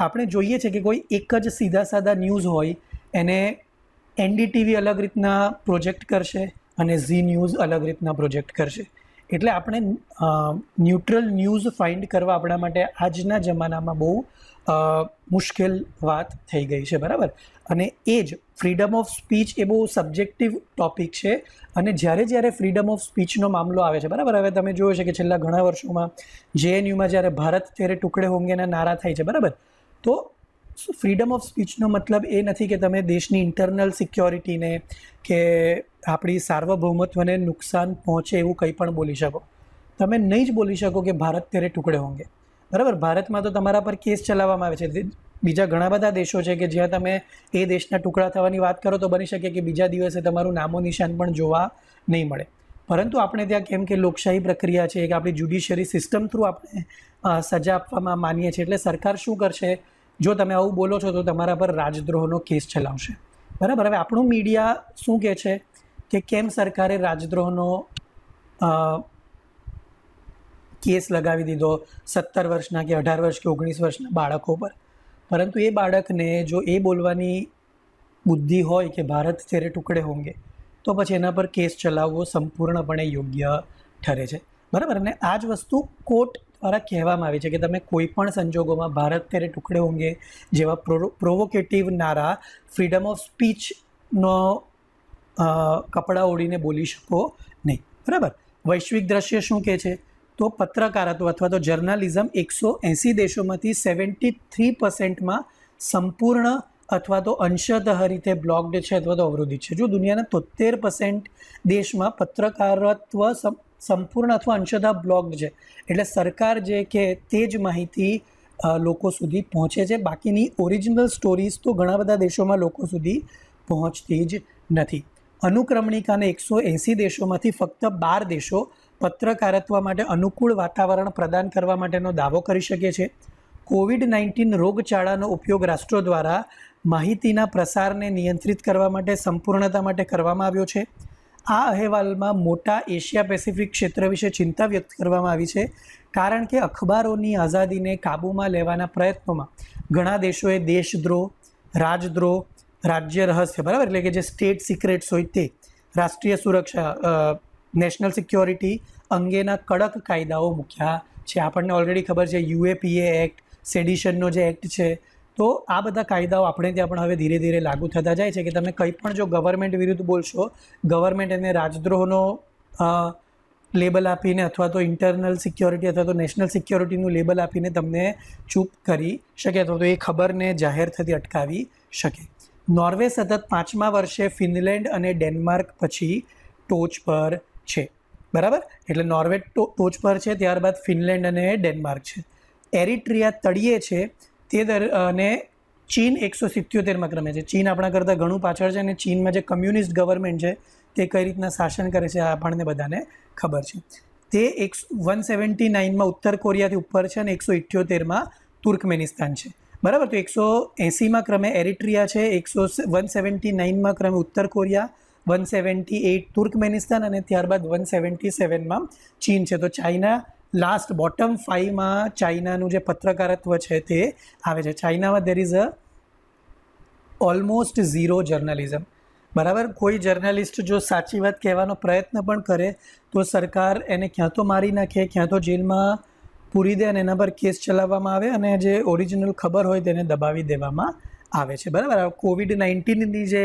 આપણે જોઈએ છે કે કોઈ એક જ સીધા સાદા ન્યૂઝ હોય એને એનડીટીવી અલગ રીતના પ્રોજેક્ટ કરશે અને ઝી ન્યૂઝ અલગ રીતના પ્રોજેક્ટ કરશે એટલે આપણે ન્યુટ્રલ ન્યૂઝ ફાઇન્ડ કરવા આપણા માટે આજના જમાનામાં બહુ મુશ્કેલ વાત થઈ ગઈ છે બરાબર અને એ જ ફ્રીડમ ઓફ સ્પીચ એ બહુ સબ્જેક્ટિવ ટોપિક છે અને જ્યારે જ્યારે ફ્રીડમ ઓફ સ્પીચનો મામલો આવે છે બરાબર હવે તમે જોયું છે કે છેલ્લા ઘણા વર્ષોમાં જેએનયુમાં જ્યારે ભારત ત્યારે ટુકડે હોંગેના નારા થાય છે બરાબર તો ફ્રીડમ ઓફ સ્પીચનો મતલબ એ નથી કે તમે દેશની ઇન્ટરનલ સિક્યોરિટીને કે આપણી સાર્વભૌમત્વને નુકસાન પહોંચે એવું કંઈ પણ બોલી શકો તમે નહીં જ બોલી શકો કે ભારત તેરે ટુકડે હોંગે બરાબર ભારતમાં તો તમારા પર કેસ ચલાવવામાં આવે છે બીજા ઘણા બધા દેશો છે કે જ્યાં તમે એ દેશના ટુકડા થવાની વાત કરો તો બની શકે કે બીજા દિવસે તમારું નામો નિશાન પણ જોવા નહીં મળે પરંતુ આપણે ત્યાં કેમ કે લોકશાહી પ્રક્રિયા છે કે આપણી જ્યુડિશિયરી સિસ્ટમ થ્રુ આપણે સજા આપવામાં માનીએ છીએ એટલે સરકાર શું કરશે જો તમે આવું બોલો છો તો તમારા પર રાજદ્રોહનો કેસ ચલાવશે બરાબર હવે આપણું મીડિયા શું કહે છે કે કેમ સરકારે રાજદ્રોહનો કેસ લગાવી દીધો સત્તર વર્ષના કે અઢાર વર્ષ કે ઓગણીસ વર્ષના બાળકો પર પરંતુ એ બાળકને જો એ બોલવાની બુદ્ધિ હોય કે ભારત તેરે ટુકડે હોંગે તો પછી એના પર કેસ ચલાવવો સંપૂર્ણપણે યોગ્ય ઠરે છે બરાબર અને આ જ વસ્તુ કોર્ટ દ્વારા કહેવામાં આવી છે કે તમે કોઈપણ સંજોગોમાં ભારત ત્યારે ટુકડે હોંગે જેવા પ્રોવોકેટિવ નારા ફ્રીડમ ઓફ સ્પીચનો કપડાં ઓળીને બોલી શકો નહીં બરાબર વૈશ્વિક દ્રશ્ય શું કહે છે તો પત્રકારત્વ અથવા તો જર્નાલિઝમ એકસો એંસી દેશોમાંથી સેવન્ટી થ્રી પર્સન્ટમાં સંપૂર્ણ અથવા તો અંશતઃ રીતે બ્લોક્ડ છે અથવા તો અવરોધિત છે જો દુનિયાના તોતેર પર્સન્ટ દેશમાં પત્રકારત્વ સંપૂર્ણ અથવા અંશતઃ બ્લોક્ડ છે એટલે સરકાર જે કે તે જ માહિતી લોકો સુધી પહોંચે છે બાકીની ઓરિજિનલ સ્ટોરીઝ તો ઘણા બધા દેશોમાં લોકો સુધી પહોંચતી જ નથી અનુક્રમણિકાને એકસો એંસી દેશોમાંથી ફક્ત બાર દેશો પત્રકારત્વ માટે અનુકૂળ વાતાવરણ પ્રદાન કરવા માટેનો દાવો કરી શકે છે કોવિડ નાઇન્ટીન રોગચાળાનો ઉપયોગ રાષ્ટ્રો દ્વારા માહિતીના પ્રસારને નિયંત્રિત કરવા માટે સંપૂર્ણતા માટે કરવામાં આવ્યો છે આ અહેવાલમાં મોટા એશિયા પેસિફિક ક્ષેત્ર વિશે ચિંતા વ્યક્ત કરવામાં આવી છે કારણ કે અખબારોની આઝાદીને કાબૂમાં લેવાના પ્રયત્નોમાં ઘણા દેશોએ દેશદ્રોહ રાજદ્રોહ રાજ્ય રહસ્ય બરાબર એટલે કે જે સ્ટેટ સિક્રેટ્સ હોય તે રાષ્ટ્રીય સુરક્ષા નેશનલ સિક્યોરિટી અંગેના કડક કાયદાઓ મૂક્યા છે આપણને ઓલરેડી ખબર છે યુએપીએ એક્ટ સેડિશનનો જે એક્ટ છે તો આ બધા કાયદાઓ આપણે ત્યાં પણ હવે ધીરે ધીરે લાગુ થતા જાય છે કે તમે કંઈ પણ જો ગવર્મેન્ટ વિરુદ્ધ બોલશો ગવર્મેન્ટ એને રાજદ્રોહનો લેબલ આપીને અથવા તો ઇન્ટરનલ સિક્યોરિટી અથવા તો નેશનલ સિક્યોરિટીનું લેબલ આપીને તમને ચૂપ કરી શકે અથવા તો એ ખબરને જાહેર થતી અટકાવી શકે નોર્વે સતત પાંચમા વર્ષે ફિનલેન્ડ અને ડેનમાર્ક પછી ટોચ પર છે બરાબર એટલે નોર્વે ટોચ પર છે ત્યારબાદ ફિનલેન્ડ અને ડેનમાર્ક છે એરિટ્રિયા તળિયે છે તે દર અને ચીન એકસો સિત્યોતેરમાં ક્રમે છે ચીન આપણા કરતાં ઘણું પાછળ છે અને ચીનમાં જે કમ્યુનિસ્ટ ગવર્મેન્ટ છે તે કઈ રીતના શાસન કરે છે આપણને બધાને ખબર છે તે એક વન સેવન્ટી નાઇનમાં ઉત્તર કોરિયાથી ઉપર છે અને એકસો ઇઠ્યોતેરમાં તુર્કમેનિસ્તાન છે બરાબર તો એકસો એંસીમાં ક્રમે એરિટ્રિયા છે એકસો વન સેવન્ટી નાઇનમાં ક્રમે ઉત્તર Korea one seventy eight Turkmenistan અને ત્યારબાદ વન સેવન્ટી સેવનમાં ચીન છે તો ચાઇના લાસ્ટ બોટમ ફાઈવમાં ચાઇનાનું જે પત્રકારત્વ છે તે આવે છે ચાઇનામાં there is a almost zero journalism બરાબર કોઈ જર્નલિસ્ટ જો સાચી વાત કહેવાનો પ્રયત્ન પણ કરે તો સરકાર એને ક્યાં તો મારી નાખે ક્યાં તો જેલમાં પૂરી દે અને એના પર કેસ ચલાવવામાં આવે અને જે ઓરિજિનલ ખબર હોય તેને દબાવી દેવામાં આવે છે બરાબર કોવિડ નાઇન્ટીનની જે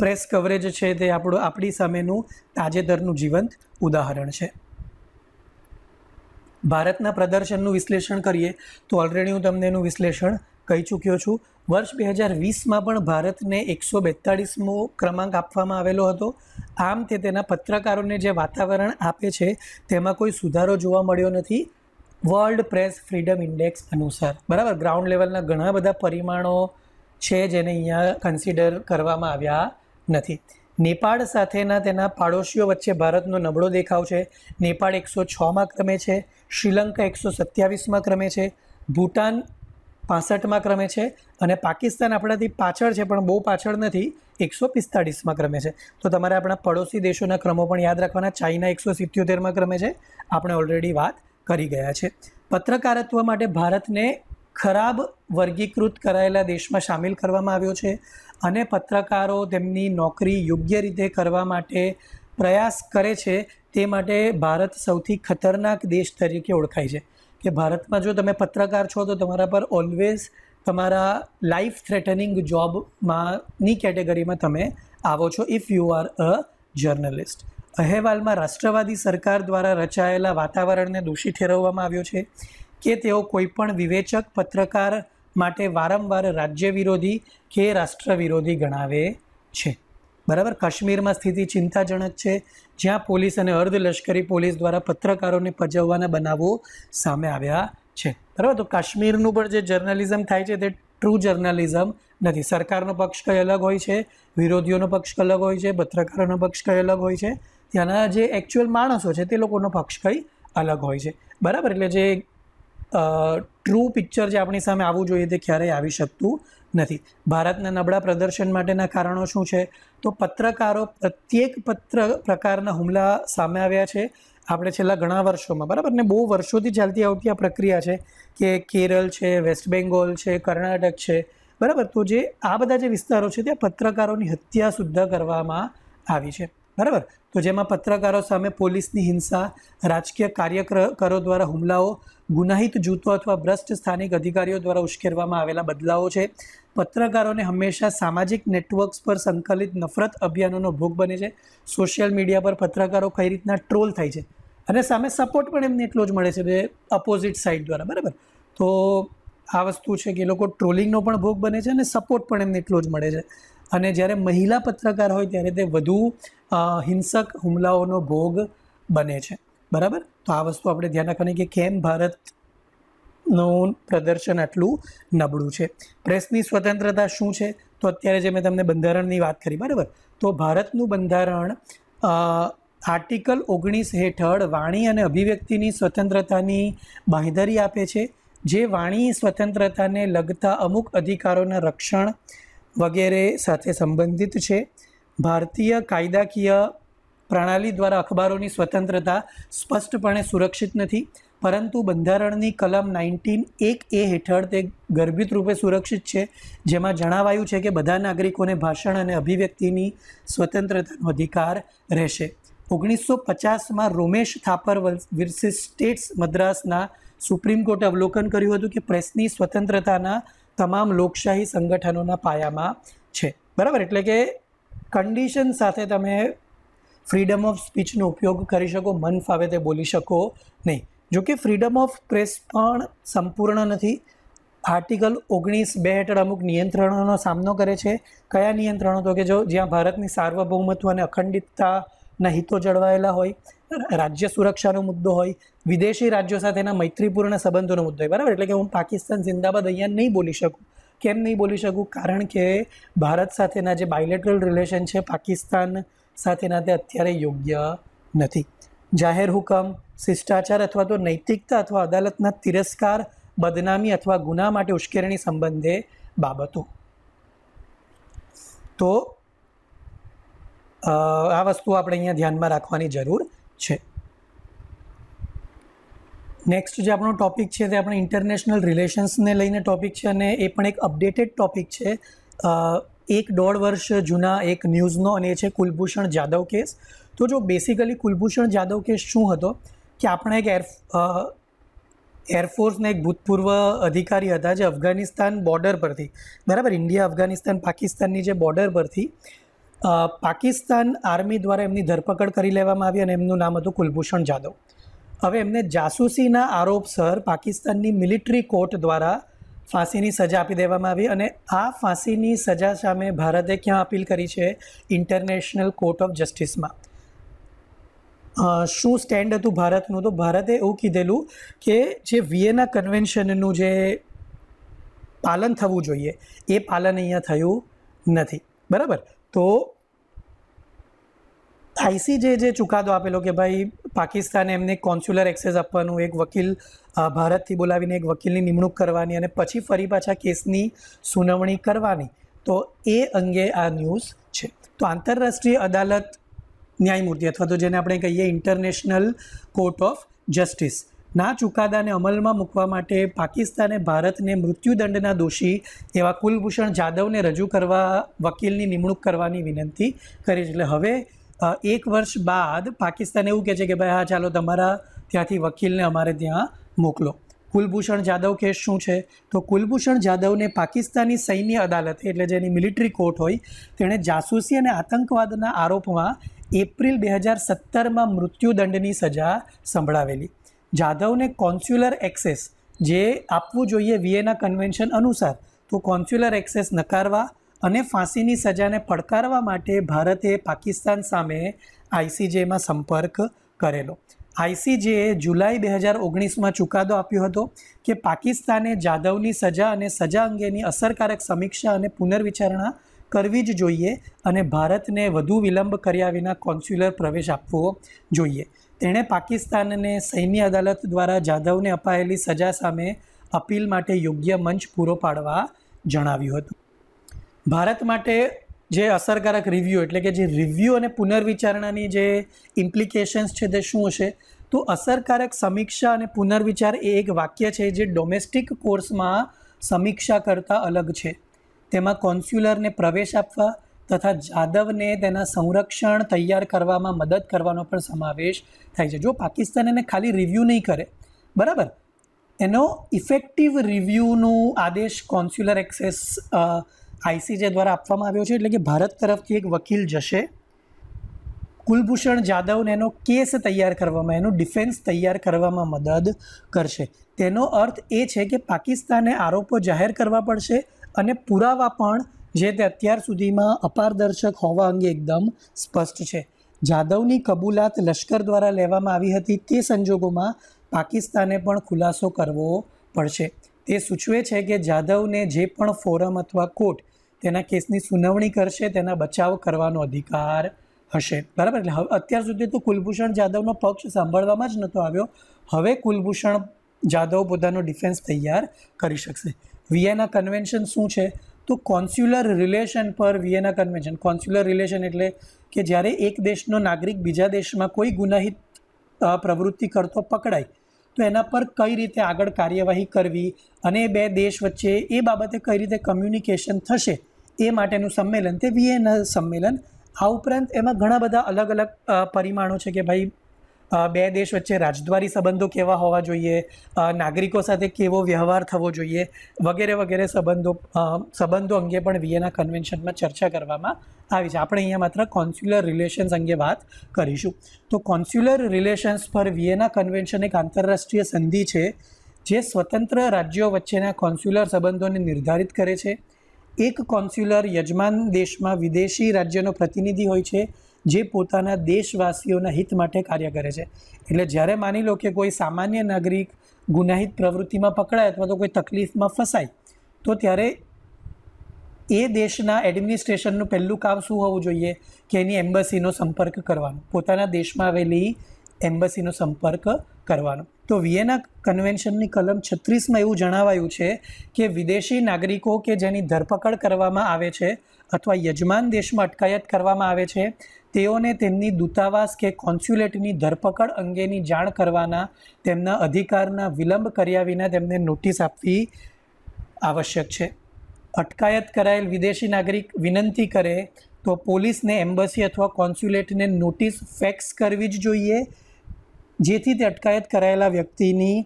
પ્રેસ કવરેજ છે તે આપણું આપણી સામેનું તાજેતરનું જીવંત ઉદાહરણ છે ભારતના પ્રદર્શનનું વિશ્લેષણ કરીએ તો ઓલરેડી હું તમને એનું વિશ્લેષણ કહી ચૂક્યો છું વર્ષ બે હજાર વીસમાં પણ ભારતને એકસો બેતાળીસમો ક્રમાંક આપવામાં આવેલો હતો આમ તે તેના પત્રકારોને જે વાતાવરણ આપે છે તેમાં કોઈ સુધારો જોવા મળ્યો નથી વર્લ્ડ પ્રેસ ફ્રીડમ ઇન્ડેક્સ અનુસાર બરાબર ગ્રાઉન્ડ લેવલના ઘણા બધા પરિમાણો છે જેને અહીંયા કન્સિડર કરવામાં આવ્યા નથી નેપાળ સાથેના તેના પાડોશીઓ વચ્ચે ભારતનો નબળો દેખાવ છે નેપાળ એકસો છમાં ક્રમે છે શ્રીલંકા એકસો સત્યાવીસમાં ક્રમે છે ભૂટાન પાસઠમાં ક્રમે છે અને પાકિસ્તાન આપણાથી પાછળ છે પણ બહુ પાછળ નથી એકસો પિસ્તાળીસમાં ક્રમે છે તો તમારે આપણા પડોશી દેશોના ક્રમો પણ યાદ રાખવાના ચાઇના એકસો સિત્યોતેરમાં ક્રમે છે આપણે ઓલરેડી વાત કરી ગયા છે પત્રકારત્વ માટે ભારતને ખરાબ વર્ગીકૃત કરાયેલા દેશમાં સામેલ કરવામાં આવ્યો છે અને પત્રકારો તેમની નોકરી યોગ્ય રીતે કરવા માટે પ્રયાસ કરે છે તે માટે ભારત સૌથી ખતરનાક દેશ તરીકે ઓળખાય છે કે ભારતમાં જો તમે પત્રકાર છો તો તમારા પર ઓલવેઝ તમારા લાઈફ થ્રેટનિંગ જોબમાંની કેટેગરીમાં તમે આવો છો if you are a journalist અહેવાલમાં રાષ્ટ્રવાદી સરકાર દ્વારા રચાયેલા વાતાવરણને દોષી ઠેરવવામાં આવ્યો છે કે તેઓ કોઈપણ વિવેચક પત્રકાર માટે વારંવાર રાજ્ય વિરોધી કે રાષ્ટ્ર વિરોધી ગણાવે છે બરાબર કાશ્મીરમાં સ્થિતિ ચિંતાજનક છે જ્યાં પોલીસ અને અર્ધલશ્કરી પોલીસ દ્વારા પત્રકારોને પજવવાના બનાવો સામે આવ્યા છે બરાબર તો કાશ્મીરનું પણ જે જર્નલિઝમ થાય છે તે ટ્રુ જર્નલિઝમ નથી સરકારનો પક્ષ કંઈ અલગ હોય છે વિરોધીઓનો પક્ષ અલગ હોય છે પત્રકારોનો પક્ષ કંઈ અલગ હોય છે ત્યાંના જે એકચ્યુઅલ માણસો છે તે લોકોનો પક્ષ કંઈ અલગ હોય છે બરાબર એટલે જે ટ્રુ પિક્ચર જે આપણી સામે આવવું જોઈએ તે ક્યારેય આવી શકતું નથી ભારતના નબળા પ્રદર્શન માટેના કારણો શું છે તો પત્રકારો પ્રત્યેક પત્ર પ્રકારના હુમલા સામે આવ્યા છે આપણે છેલ્લા ઘણા વર્ષોમાં બરાબર ને બહુ વર્ષોથી ચાલતી આવતી આ પ્રક્રિયા છે કે કેરળ છે વેસ્ટ બેંગોલ છે કર્ણાટક છે બરાબર તો જે આ બધા જે વિસ્તારો છે ત્યાં પત્રકારોની હત્યા સુદ્ધા કરવામાં આવી છે બરાબર તો જેમાં પત્રકારો સામે પોલીસની હિંસા રાજકીય કાર્યકરો દ્વારા હુમલાઓ ગુનાહિત જૂથો અથવા ભ્રષ્ટ સ્થાનિક અધિકારીઓ દ્વારા ઉશ્કેરવામાં આવેલા બદલાવો છે પત્રકારોને હંમેશા સામાજિક નેટવર્ક્સ પર સંકલિત નફરત અભિયાનોનો ભોગ બને છે સોશિયલ મીડિયા પર પત્રકારો કઈ રીતના ટ્રોલ થાય છે અને સામે સપોર્ટ પણ એમને એટલો જ મળે છે બે અપોઝિટ સાઇડ દ્વારા બરાબર તો આ વસ્તુ છે કે એ લોકો ટ્રોલિંગનો પણ ભોગ બને છે અને સપોર્ટ પણ એમને એટલો જ મળે છે અને જ્યારે મહિલા પત્રકાર હોય ત્યારે તે વધુ હિંસક હુમલાઓનો ભોગ બને છે બરાબર તો આ વસ્તુ આપણે ધ્યાન રાખવાની કે કેમ ભારત નું પ્રદર્શન આટલું નબળું છે પ્રેસની સ્વતંત્રતા શું છે તો અત્યારે જે મેં તમને બંધારણની વાત કરી બરાબર તો ભારતનું બંધારણ આર્ટિકલ ઓગણીસ હેઠળ વાણી અને અભિવ્યક્તિની સ્વતંત્રતાની બાંહેધરી આપે છે જે વાણી સ્વતંત્રતાને લગતા અમુક અધિકારોના રક્ષણ વગેરે સાથે સંબંધિત છે ભારતીય કાયદાકીય પ્રણાલી દ્વારા અખબારોની સ્વતંત્રતા સ્પષ્ટપણે સુરક્ષિત નથી પરંતુ બંધારણની કલમ નાઇન્ટીન એક એ હેઠળ તે ગર્ભિત રૂપે સુરક્ષિત છે જેમાં જણાવાયું છે કે બધા નાગરિકોને ભાષણ અને અભિવ્યક્તિની સ્વતંત્રતાનો અધિકાર રહેશે ઓગણીસો પચાસમાં રોમેશ થાપર વિર્સિસ સ્ટેટ્સ મદ્રાસના સુપ્રીમ કોર્ટે અવલોકન કર્યું હતું કે પ્રેસની સ્વતંત્રતાના તમામ લોકશાહી સંગઠનોના પાયામાં છે બરાબર એટલે કે કન્ડિશન સાથે તમે ફ્રીડમ ઓફ સ્પીચનો ઉપયોગ કરી શકો મન ફાવે તે બોલી શકો નહીં જો કે ફ્રીડમ ઓફ પ્રેસ પણ સંપૂર્ણ નથી આર્ટિકલ ઓગણીસ બે હેઠળ અમુક નિયંત્રણોનો સામનો કરે છે કયા નિયંત્રણો તો કે જો જ્યાં ભારતની સાર્વભૌમત્વ અને અખંડિતતાના હિતો જળવાયેલા હોય રાજ્ય સુરક્ષાનો મુદ્દો હોય વિદેશી રાજ્યો સાથેના મૈત્રીપૂર્ણ સંબંધોનો મુદ્દો હોય બરાબર એટલે કે હું પાકિસ્તાન જિંદાબાદ અહીંયા નહીં બોલી શકું કેમ નહીં બોલી શકું કારણ કે ભારત સાથેના જે બાયલેટરલ રિલેશન છે પાકિસ્તાન સાથેના તે અત્યારે યોગ્ય નથી જાહેર હુકમ શિષ્ટાચાર અથવા તો નૈતિકતા અથવા અદાલતના તિરસ્કાર બદનામી અથવા ગુના માટે ઉશ્કેરણી સંબંધે બાબતો તો આ વસ્તુ આપણે અહીંયા ધ્યાનમાં રાખવાની જરૂર છે નેક્સ્ટ જે આપણો ટોપિક છે તે આપણે ઇન્ટરનેશનલ રિલેશન્સને લઈને ટોપિક છે અને એ પણ એક અપડેટેડ ટોપિક છે એક દોઢ વર્ષ જૂના એક ન્યૂઝનો અને એ છે કુલભૂષણ જાદવ કેસ તો જો બેસિકલી કુલભૂષણ જાદવ કેસ શું હતો કે આપણે એક એર એરફોર્સના એક ભૂતપૂર્વ અધિકારી હતા જે અફઘાનિસ્તાન બોર્ડર પરથી બરાબર ઇન્ડિયા અફઘાનિસ્તાન પાકિસ્તાનની જે બોર્ડર પરથી પાકિસ્તાન આર્મી દ્વારા એમની ધરપકડ કરી લેવામાં આવી અને એમનું નામ હતું કુલભૂષણ જાદવ હવે એમને જાસૂસીના આરોપસર પાકિસ્તાનની મિલિટરી કોર્ટ દ્વારા ફાંસીની સજા આપી દેવામાં આવી અને આ ફાંસીની સજા સામે ભારતે ક્યાં અપીલ કરી છે ઇન્ટરનેશનલ કોર્ટ ઓફ જસ્ટિસમાં શું સ્ટેન્ડ હતું ભારતનું તો ભારતે એવું કીધેલું કે જે વિયેના કન્વેન્શનનું જે પાલન થવું જોઈએ એ પાલન અહીંયા થયું નથી બરાબર તો આઈસીજે જે ચુકાદો આપેલો કે ભાઈ પાકિસ્તાને એમને કોન્સ્યુલર એક્સેસ આપવાનું એક વકીલ ભારતથી બોલાવીને એક વકીલની નિમણૂક કરવાની અને પછી ફરી પાછા કેસની સુનાવણી કરવાની તો એ અંગે આ ન્યૂઝ છે તો આંતરરાષ્ટ્રીય અદાલત ન્યાયમૂર્તિ અથવા તો જેને આપણે કહીએ ઇન્ટરનેશનલ કોર્ટ ઓફ જસ્ટિસ ના ચુકાદાને અમલમાં મૂકવા માટે પાકિસ્તાને ભારતને મૃત્યુદંડના દોષી એવા કુલભૂષણ જાદવને રજૂ કરવા વકીલની નિમણૂક કરવાની વિનંતી કરી છે એટલે હવે એક વર્ષ બાદ પાકિસ્તાન એવું કહે છે કે ભાઈ હા ચાલો તમારા ત્યાંથી વકીલને અમારે ત્યાં મોકલો કુલભૂષણ જાદવ કેસ શું છે તો કુલભૂષણ જાદવને પાકિસ્તાની સૈન્ય અદાલતે એટલે જેની મિલિટરી કોર્ટ હોય તેણે જાસૂસી અને આતંકવાદના આરોપમાં એપ્રિલ બે હજાર સત્તરમાં મૃત્યુદંડની સજા સંભળાવેલી જાધવને કોન્સ્યુલર એક્સેસ જે આપવું જોઈએ વિયેના કન્વેન્શન અનુસાર તો કોન્સ્યુલર એક્સેસ નકારવા અને ફાંસીની સજાને પડકારવા માટે ભારતે પાકિસ્તાન સામે આઈસીજેમાં સંપર્ક કરેલો આઈસીજેએ જુલાઈ બે હજાર ઓગણીસમાં ચુકાદો આપ્યો હતો કે પાકિસ્તાને જાધવની સજા અને સજા અંગેની અસરકારક સમીક્ષા અને પુનર્વિચારણા કરવી જ જોઈએ અને ભારતને વધુ વિલંબ કર્યા વિના કોન્સ્યુલર પ્રવેશ આપવો જોઈએ તેણે પાકિસ્તાનને સૈન્ય અદાલત દ્વારા જાધવને અપાયેલી સજા સામે અપીલ માટે યોગ્ય મંચ પૂરો પાડવા જણાવ્યું હતું ભારત માટે જે અસરકારક રિવ્યૂ એટલે કે જે રિવ્યૂ અને પુનર્વિચારણાની જે ઇમ્પ્લિકેશન્સ છે તે શું હશે તો અસરકારક સમીક્ષા અને પુનર્વિચાર એ એક વાક્ય છે જે ડોમેસ્ટિક કોર્સમાં સમીક્ષા કરતાં અલગ છે તેમાં કોન્સ્યુલરને પ્રવેશ આપવા તથા જાદવને તેના સંરક્ષણ તૈયાર કરવામાં મદદ કરવાનો પણ સમાવેશ થાય છે જો પાકિસ્તાન એને ખાલી રિવ્યૂ નહીં કરે બરાબર એનો ઇફેક્ટિવ રિવ્યૂનું આદેશ કોન્સ્યુલર એક્સેસ આઈસીજે દ્વારા આપવામાં આવ્યો છે એટલે કે ભારત તરફથી એક વકીલ જશે કુલભૂષણ જાદવને એનો કેસ તૈયાર કરવામાં એનું ડિફેન્સ તૈયાર કરવામાં મદદ કરશે તેનો અર્થ એ છે કે પાકિસ્તાને આરોપો જાહેર કરવા પડશે અને પુરાવા પણ જે તે અત્યાર સુધીમાં અપારદર્શક હોવા અંગે એકદમ સ્પષ્ટ છે જાદવની કબૂલાત લશ્કર દ્વારા લેવામાં આવી હતી તે સંજોગોમાં પાકિસ્તાને પણ ખુલાસો કરવો પડશે તે સૂચવે છે કે જાદવને જે પણ ફોરમ અથવા કોર્ટ તેના કેસની સુનાવણી કરશે તેના બચાવ કરવાનો અધિકાર હશે બરાબર એટલે અત્યાર સુધી તો કુલભૂષણ જાદવનો પક્ષ સાંભળવામાં જ નહોતો આવ્યો હવે કુલભૂષણ જાદવ પોતાનો ડિફેન્સ તૈયાર કરી શકશે વિયેના કન્વેન્શન શું છે તો કોન્સ્યુલર રિલેશન પર વિયેના કન્વેન્શન કોન્સ્યુલર રિલેશન એટલે કે જ્યારે એક દેશનો નાગરિક બીજા દેશમાં કોઈ ગુનાહિત પ્રવૃત્તિ કરતો પકડાય તો એના પર કઈ રીતે આગળ કાર્યવાહી કરવી અને બે દેશ વચ્ચે એ બાબતે કઈ રીતે કમ્યુનિકેશન થશે એ માટેનું સંમેલન તે વિયેના સંમેલન આ ઉપરાંત એમાં ઘણા બધા અલગ અલગ પરિમાણો છે કે ભાઈ બે દેશ વચ્ચે રાજદ્વારી સંબંધો કેવા હોવા જોઈએ નાગરિકો સાથે કેવો વ્યવહાર થવો જોઈએ વગેરે વગેરે સંબંધો સંબંધો અંગે પણ વિયેના કન્વેન્શનમાં ચર્ચા કરવામાં આવી છે આપણે અહીંયા માત્ર કોન્સ્યુલર રિલેશન્સ અંગે વાત કરીશું તો કોન્સ્યુલર રિલેશન્સ પર વિયેના કન્વેન્શન એક આંતરરાષ્ટ્રીય સંધિ છે જે સ્વતંત્ર રાજ્યો વચ્ચેના કોન્સ્યુલર સંબંધોને નિર્ધારિત કરે છે એક કોન્સ્યુલર યજમાન દેશમાં વિદેશી રાજ્યનો પ્રતિનિધિ હોય છે જે પોતાના દેશવાસીઓના હિત માટે કાર્ય કરે છે એટલે જ્યારે માની લો કે કોઈ સામાન્ય નાગરિક ગુનાહિત પ્રવૃત્તિમાં પકડાય અથવા તો કોઈ તકલીફમાં ફસાય તો ત્યારે એ દેશના એડમિનિસ્ટ્રેશનનું પહેલું કામ શું હોવું જોઈએ કે એની એમ્બસીનો સંપર્ક કરવાનો પોતાના દેશમાં આવેલી એમ્બસીનો સંપર્ક કરવાનો તો વિયેના કન્વેન્શનની કલમ છત્રીસમાં એવું જણાવાયું છે કે વિદેશી નાગરિકો કે જેની ધરપકડ કરવામાં આવે છે અથવા યજમાન દેશમાં અટકાયત કરવામાં આવે છે તેઓને તેમની દૂતાવાસ કે કોન્સ્યુલેટની ધરપકડ અંગેની જાણ કરવાના તેમના અધિકારના વિલંબ કર્યા વિના તેમને નોટિસ આપવી આવશ્યક છે અટકાયત કરાયેલ વિદેશી નાગરિક વિનંતી કરે તો પોલીસને એમ્બસી અથવા કોન્સ્યુલેટને નોટિસ ફેક્સ કરવી જ જોઈએ જેથી તે અટકાયત કરાયેલા વ્યક્તિની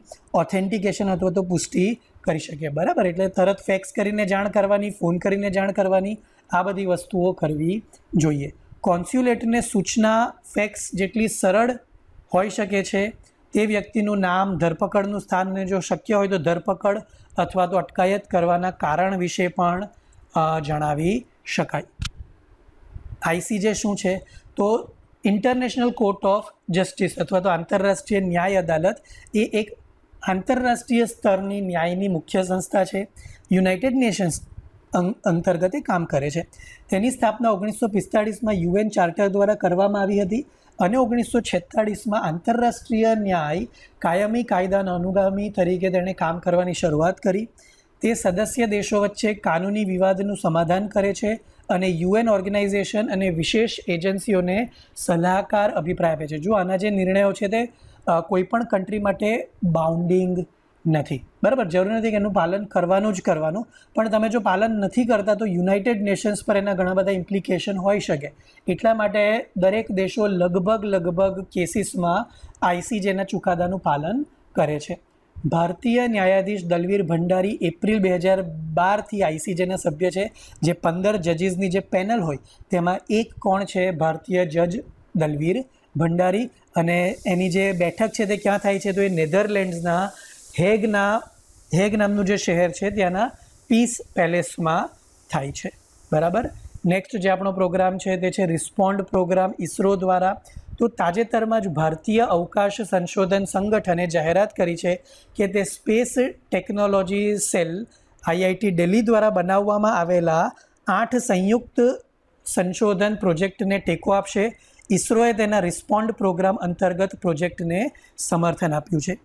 ઓથેન્ટિકેશન અથવા તો પુષ્ટિ કરી શકે બરાબર એટલે તરત ફેક્સ કરીને જાણ કરવાની ફોન કરીને જાણ કરવાની આ બધી વસ્તુઓ કરવી જોઈએ કોન્સ્યુલેટને સૂચના ફેક્સ જેટલી સરળ હોઈ શકે છે તે વ્યક્તિનું નામ ધરપકડનું સ્થાનને જો શક્ય હોય તો ધરપકડ અથવા તો અટકાયત કરવાના કારણ વિશે પણ જણાવી શકાય આઈસીજે શું છે તો ઇન્ટરનેશનલ કોર્ટ ઓફ જસ્ટિસ અથવા તો આંતરરાષ્ટ્રીય ન્યાય અદાલત એ એક આંતરરાષ્ટ્રીય સ્તરની ન્યાયની મુખ્ય સંસ્થા છે યુનાઇટેડ નેશન્સ અંતર્ગતે કામ કરે છે તેની સ્થાપના ઓગણીસો પિસ્તાળીસમાં યુએન ચાર્ટર દ્વારા કરવામાં આવી હતી અને ઓગણીસો છેતાળીસમાં આંતરરાષ્ટ્રીય ન્યાય કાયમી કાયદાના અનુગામી તરીકે તેણે કામ કરવાની શરૂઆત કરી તે સદસ્ય દેશો વચ્ચે કાનૂની વિવાદનું સમાધાન કરે છે અને યુએન ઓર્ગેનાઇઝેશન અને વિશેષ એજન્સીઓને સલાહકાર અભિપ્રાય આપે છે જો આના જે નિર્ણયો છે તે કોઈપણ કન્ટ્રી માટે બાઉન્ડિંગ નથી બરાબર જરૂરી નથી કે એનું પાલન કરવાનું જ કરવાનું પણ તમે જો પાલન નથી કરતા તો યુનાઇટેડ નેશન્સ પર એના ઘણા બધા ઇમ્પ્લિકેશન હોઈ શકે એટલા માટે દરેક દેશો લગભગ લગભગ કેસીસમાં આઈસીજેના ચુકાદાનું પાલન કરે છે ભારતીય ન્યાયાધીશ દલવીર ભંડારી એપ્રિલ બે હજાર બારથી આઈસીજેના સભ્ય છે જે પંદર જજીસની જે પેનલ હોય તેમાં એક કોણ છે ભારતીય જજ દલવીર ભંડારી અને એની જે બેઠક છે તે ક્યાં થાય છે તો એ નેધરલેન્ડ્સના હેગના હેગ નામનું જે શહેર છે ત્યાંના પીસ પેલેસમાં થાય છે બરાબર નેક્સ્ટ જે આપણો પ્રોગ્રામ છે તે છે રિસ્પોન્ડ પ્રોગ્રામ ઇસરો દ્વારા તો તાજેતરમાં જ ભારતીય અવકાશ સંશોધન સંગઠને જાહેરાત કરી છે કે તે space technology cell IIT Delhi દ્વારા બનાવવામાં આવેલા આઠ સંયુક્ત સંશોધન પ્રોજેક્ટને ટેકો આપશે ઇસરોએ તેના રિસ્પોન્ડ પ્રોગ્રામ અંતર્ગત પ્રોજેક્ટને સમર્થન આપ્યું છે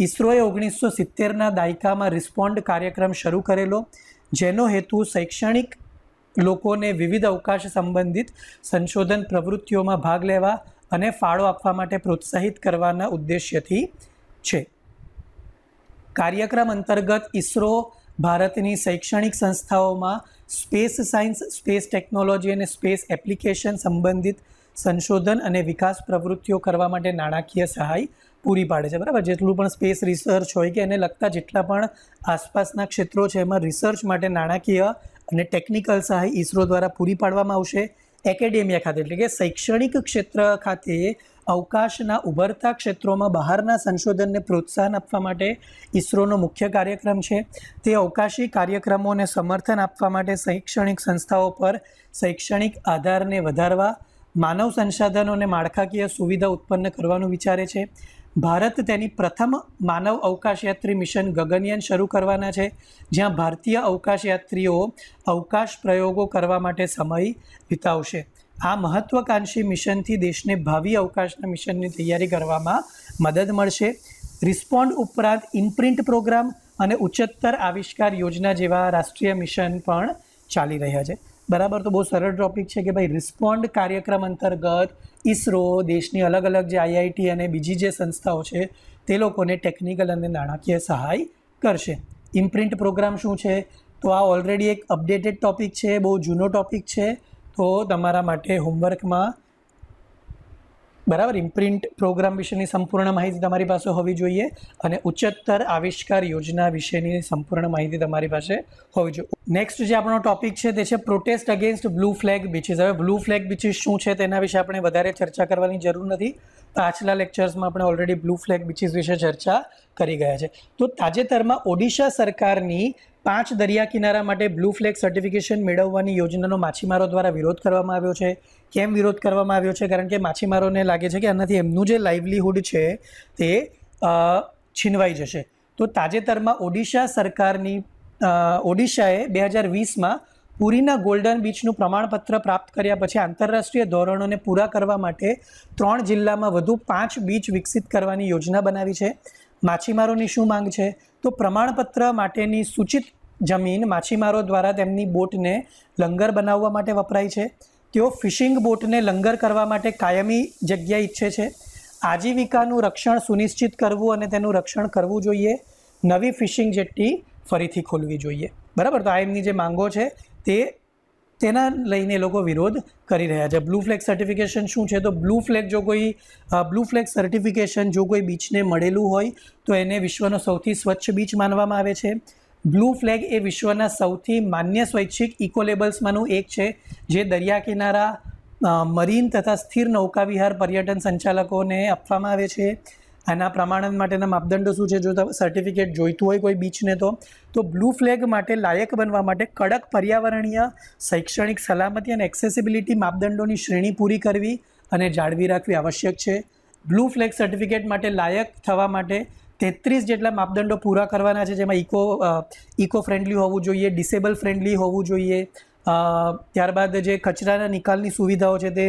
ઇસરોએ ઓગણીસો સિત્તેરના દાયકામાં રિસ્પોન્ડ કાર્યક્રમ શરૂ કરેલો જેનો હેતુ શૈક્ષણિક લોકોને વિવિધ અવકાશ સંબંધિત સંશોધન પ્રવૃત્તિઓમાં ભાગ લેવા અને ફાળો આપવા માટે પ્રોત્સાહિત કરવાના ઉદ્દેશ્યથી છે કાર્યક્રમ અંતર્ગત ઇસરો ભારતની શૈક્ષણિક સંસ્થાઓમાં સ્પેસ સાયન્સ સ્પેસ ટેકનોલોજી અને સ્પેસ એપ્લિકેશન સંબંધિત સંશોધન અને વિકાસ પ્રવૃત્તિઓ કરવા માટે નાણાકીય સહાય પૂરી પાડે છે બરાબર જેટલું પણ સ્પેસ રિસર્ચ હોય કે એને લગતા જેટલા પણ આસપાસના ક્ષેત્રો છે એમાં રિસર્ચ માટે નાણાકીય અને ટેકનિકલ સહાય ઇસરો દ્વારા પૂરી પાડવામાં આવશે એકેડેમિયા ખાતે એટલે કે શૈક્ષણિક ક્ષેત્ર ખાતે અવકાશના ઉભરતા ક્ષેત્રોમાં બહારના સંશોધનને પ્રોત્સાહન આપવા માટે ઇસરોનો મુખ્ય કાર્યક્રમ છે તે અવકાશી કાર્યક્રમોને સમર્થન આપવા માટે શૈક્ષણિક સંસ્થાઓ પર શૈક્ષણિક આધારને વધારવા માનવ સંસાધનો અને માળખાકીય સુવિધા ઉત્પન્ન કરવાનું વિચારે છે ભારત તેની પ્રથમ માનવ અવકાશયાત્રી મિશન ગગનયાન શરૂ કરવાના છે જ્યાં ભારતીય અવકાશયાત્રીઓ અવકાશ પ્રયોગો કરવા માટે સમય વિતાવશે આ મહત્વાકાંક્ષી મિશનથી દેશને ભાવિ અવકાશના મિશનની તૈયારી કરવામાં મદદ મળશે રિસ્પોન્ડ ઉપરાંત ઇમ્પ્રિન્ટ પ્રોગ્રામ અને ઉચ્ચતર આવિષ્કાર યોજના જેવા રાષ્ટ્રીય મિશન પણ ચાલી રહ્યા છે બરાબર તો બહુ સરળ ટોપિક છે કે ભાઈ રિસ્પોન્ડ કાર્યક્રમ અંતર્ગત ઈસરો દેશની અલગ અલગ જે આઈઆઈટી અને બીજી જે સંસ્થાઓ છે તે લોકોને ટેકનિકલ અને નાણાકીય સહાય કરશે ઇમ્પ્રિન્ટ પ્રોગ્રામ શું છે તો આ ઓલરેડી એક અપડેટેડ ટોપિક છે બહુ જૂનો ટોપિક છે તો તમારા માટે હોમવર્કમાં બરાબર ઇમ્પ્રિન્ટ પ્રોગ્રામ વિશેની સંપૂર્ણ માહિતી તમારી પાસે હોવી જોઈએ અને ઉચ્ચતર આવિષ્કાર યોજના વિશેની સંપૂર્ણ માહિતી તમારી પાસે હોવી જોઈએ નેક્સ્ટ જે આપણો ટોપિક છે તે છે protest against blue flag beaches હવે બ્લુ ફ્લેગ બીચીસ શું છે તેના વિશે આપણે વધારે ચર્ચા કરવાની જરૂર નથી પાછલા લેક્ચર્સમાં આપણે ઓલરેડી બ્લુ ફ્લેગ બીચીસ વિશે ચર્ચા કરી ગયા છે તો તાજેતરમાં ઓડિશા સરકારની પાંચ દરિયા કિનારા માટે બ્લુ ફ્લેગ સર્ટિફિકેશન મેળવવાની યોજનાનો માછીમારો દ્વારા વિરોધ કરવામાં આવ્યો છે કેમ વિરોધ કરવામાં આવ્યો છે કારણ કે માછીમારોને લાગે છે કે આનાથી એમનું જે લાઇવલીહુડ છે તે છીનવાઈ જશે તો તાજેતરમાં ઓડિશા સરકારની ઓડિશાએ બે હજાર વીસમાં પુરીના ગોલ્ડન બીચનું પ્રમાણપત્ર પ્રાપ્ત કર્યા પછી આંતરરાષ્ટ્રીય ધોરણોને પૂરા કરવા માટે ત્રણ જિલ્લામાં વધુ પાંચ બીચ વિકસિત કરવાની યોજના બનાવી છે માછીમારોની શું માંગ છે તો પ્રમાણપત્ર માટેની સૂચિત જમીન માછીમારો દ્વારા તેમની બોટને લંગર બનાવવા માટે વપરાય છે તેઓ ફિશિંગ બોટને લંગર કરવા માટે કાયમી જગ્યા ઈચ્છે છે આજીવિકાનું રક્ષણ સુનિશ્ચિત કરવું અને તેનું રક્ષણ કરવું જોઈએ નવી ફિશિંગ જેટ્ટી ફરીથી ખોલવી જોઈએ બરાબર તો આ એમની જે માંગો છે તે તેના લઈને લોકો વિરોધ કરી રહ્યા છે બ્લુ ફ્લેગ સર્ટિફિકેશન શું છે તો બ્લુ ફ્લેગ જો કોઈ બ્લુ ફ્લેગ સર્ટિફિકેશન જો કોઈ બીચને મળેલું હોય તો એને વિશ્વનો સૌથી સ્વચ્છ બીચ માનવામાં આવે છે બ્લુ ફ્લેગ એ વિશ્વના સૌથી માન્ય સ્વૈચ્છિક ઇકોલેબલ્સમાંનું એક છે જે દરિયા કિનારા મરીન તથા સ્થિર નૌકાવિહાર પર્યટન સંચાલકોને આપવામાં આવે છે આના પ્રમાણન માટેના માપદંડો શું છે જો સર્ટિફિકેટ જોઈતું હોય કોઈ બીચને તો તો બ્લુ ફ્લેગ માટે લાયક બનવા માટે કડક પર્યાવરણીય શૈક્ષણિક સલામતી અને એક્સેસિબિલિટી માપદંડોની શ્રેણી પૂરી કરવી અને જાળવી રાખવી આવશ્યક છે બ્લુ ફ્લેગ સર્ટિફિકેટ માટે લાયક થવા માટે તેત્રીસ જેટલા માપદંડો પૂરા કરવાના છે જેમાં ઇકો ઇકો ફ્રેન્ડલી હોવું જોઈએ ડિસેબલ ફ્રેન્ડલી હોવું જોઈએ ત્યારબાદ જે કચરાના નિકાલની સુવિધાઓ છે તે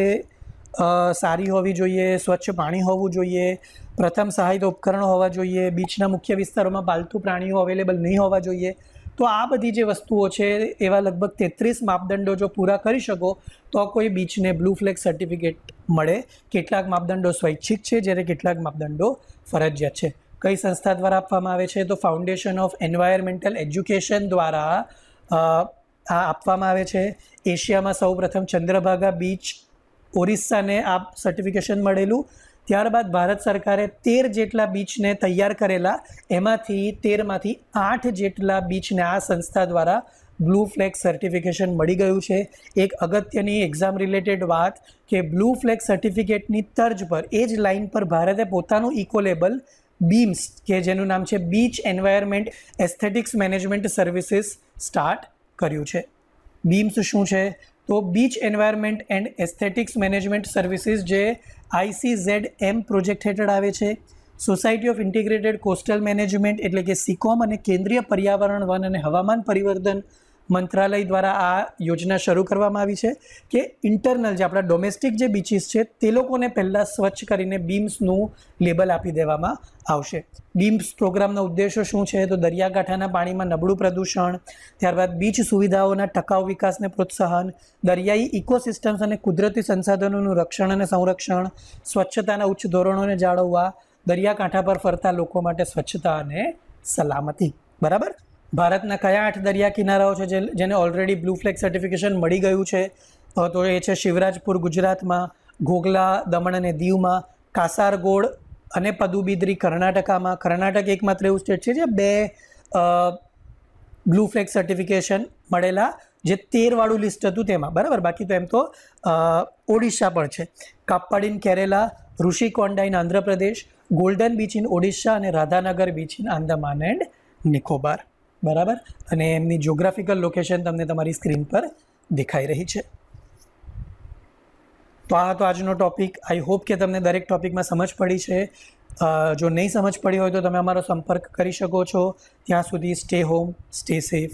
સારી હોવી જોઈએ સ્વચ્છ પાણી હોવું જોઈએ પ્રથમ સહાયિત ઉપકરણો હોવા જોઈએ બીચના મુખ્ય વિસ્તારોમાં પાલતુ પ્રાણીઓ અવેલેબલ નહીં હોવા જોઈએ તો આ બધી જે વસ્તુઓ છે એવા લગભગ તેત્રીસ માપદંડો જો પૂરા કરી શકો તો કોઈ બીચને બ્લુ ફ્લેગ સર્ટિફિકેટ મળે કેટલાક માપદંડો સ્વૈચ્છિક છે જ્યારે કેટલાક માપદંડો ફરજિયાત છે કઈ સંસ્થા દ્વારા આપવામાં આવે છે તો ફાઉન્ડેશન ઓફ એન્વાયરમેન્ટલ એજ્યુકેશન દ્વારા આ આપવામાં આવે છે એશિયામાં સૌપ્રથમ ચંદ્રભાગા બીચ ઓરિસ્સાને આ સર્ટિફિકેશન મળેલું ત્યારબાદ ભારત સરકારે તેર જેટલા બીચને તૈયાર કરેલા એમાંથી તેરમાંથી આઠ જેટલા બીચને આ સંસ્થા દ્વારા બ્લુ ફ્લેગ સર્ટિફિકેશન મળી ગયું છે એક અગત્યની એક્ઝામ રિલેટેડ વાત કે બ્લુ ફ્લેગ સર્ટિફિકેટની તર્જ પર એ જ લાઇન પર ભારતે પોતાનું ઇકો લેબલ બીમ્સ કે જેનું નામ છે beach environment aesthetics management services start કર્યું છે બીમ્સ શું છે તો beach environment and aesthetics management services જે ઝેડ એમ પ્રોજેક્ટ હેઠળ આવે છે society of integrated coastal management એટલે કે સીકોમ અને કેન્દ્રીય પર્યાવરણ વન અને હવામાન પરિવર્તન મંત્રાલય દ્વારા આ યોજના શરૂ કરવામાં આવી છે કે ઇન્ટરનલ જે આપણા ડોમેસ્ટિક જે બીચીસ છે તે લોકોને પહેલાં સ્વચ્છ કરીને બીમ્સનું લેબલ આપી દેવામાં આવશે બીમ્સ પ્રોગ્રામનો ઉદ્દેશો શું છે તો દરિયાકાંઠાના પાણીમાં નબળું પ્રદૂષણ ત્યારબાદ બીચ સુવિધાઓના ટકાઉ વિકાસને પ્રોત્સાહન દરિયાઈ ઇકોસિસ્ટમ્સ અને કુદરતી સંસાધનોનું રક્ષણ અને સંરક્ષણ સ્વચ્છતાના ઉચ્ચ ધોરણોને જાળવવા દરિયાકાંઠા પર ફરતા લોકો માટે સ્વચ્છતા અને સલામતી બરાબર ભારતના કયા આઠ દરિયા કિનારાઓ છે જેને ઓલરેડી બ્લુ ફ્લેગ સર્ટિફિકેશન મળી ગયું છે તો એ છે શિવરાજપુર ગુજરાતમાં ગોગલા દમણ અને દીવમાં કાસારગોડ અને પદુબિદરી કર્ણાટકામાં કર્ણાટક એકમાત્ર એવું સ્ટેટ છે જે બે બ્લુ ફ્લેગ સર્ટિફિકેશન મળેલા જે તેરવાળું લિસ્ટ હતું તેમાં બરાબર બાકી તો એમ તો ઓડિશા પણ છે Kappad in Kerala Rushikonda Andhra Pradesh golden beach in Odisha અને Radhanagar beach in Andaman and Nicobar બરાબર અને એમની જ્યોગ્રાફિકલ લોકેશન તમને તમારી સ્ક્રીન પર દેખાઈ રહી છે તો આ હતો આજનો ટૉપિક આઈ હોપ કે તમને દરેક ટૉપિકમાં સમજ પડી છે જો નહીં સમજ પડી હોય તો તમે અમારો સંપર્ક કરી શકો છો ત્યાં સુધી સ્ટે હોમ સ્ટે સેફ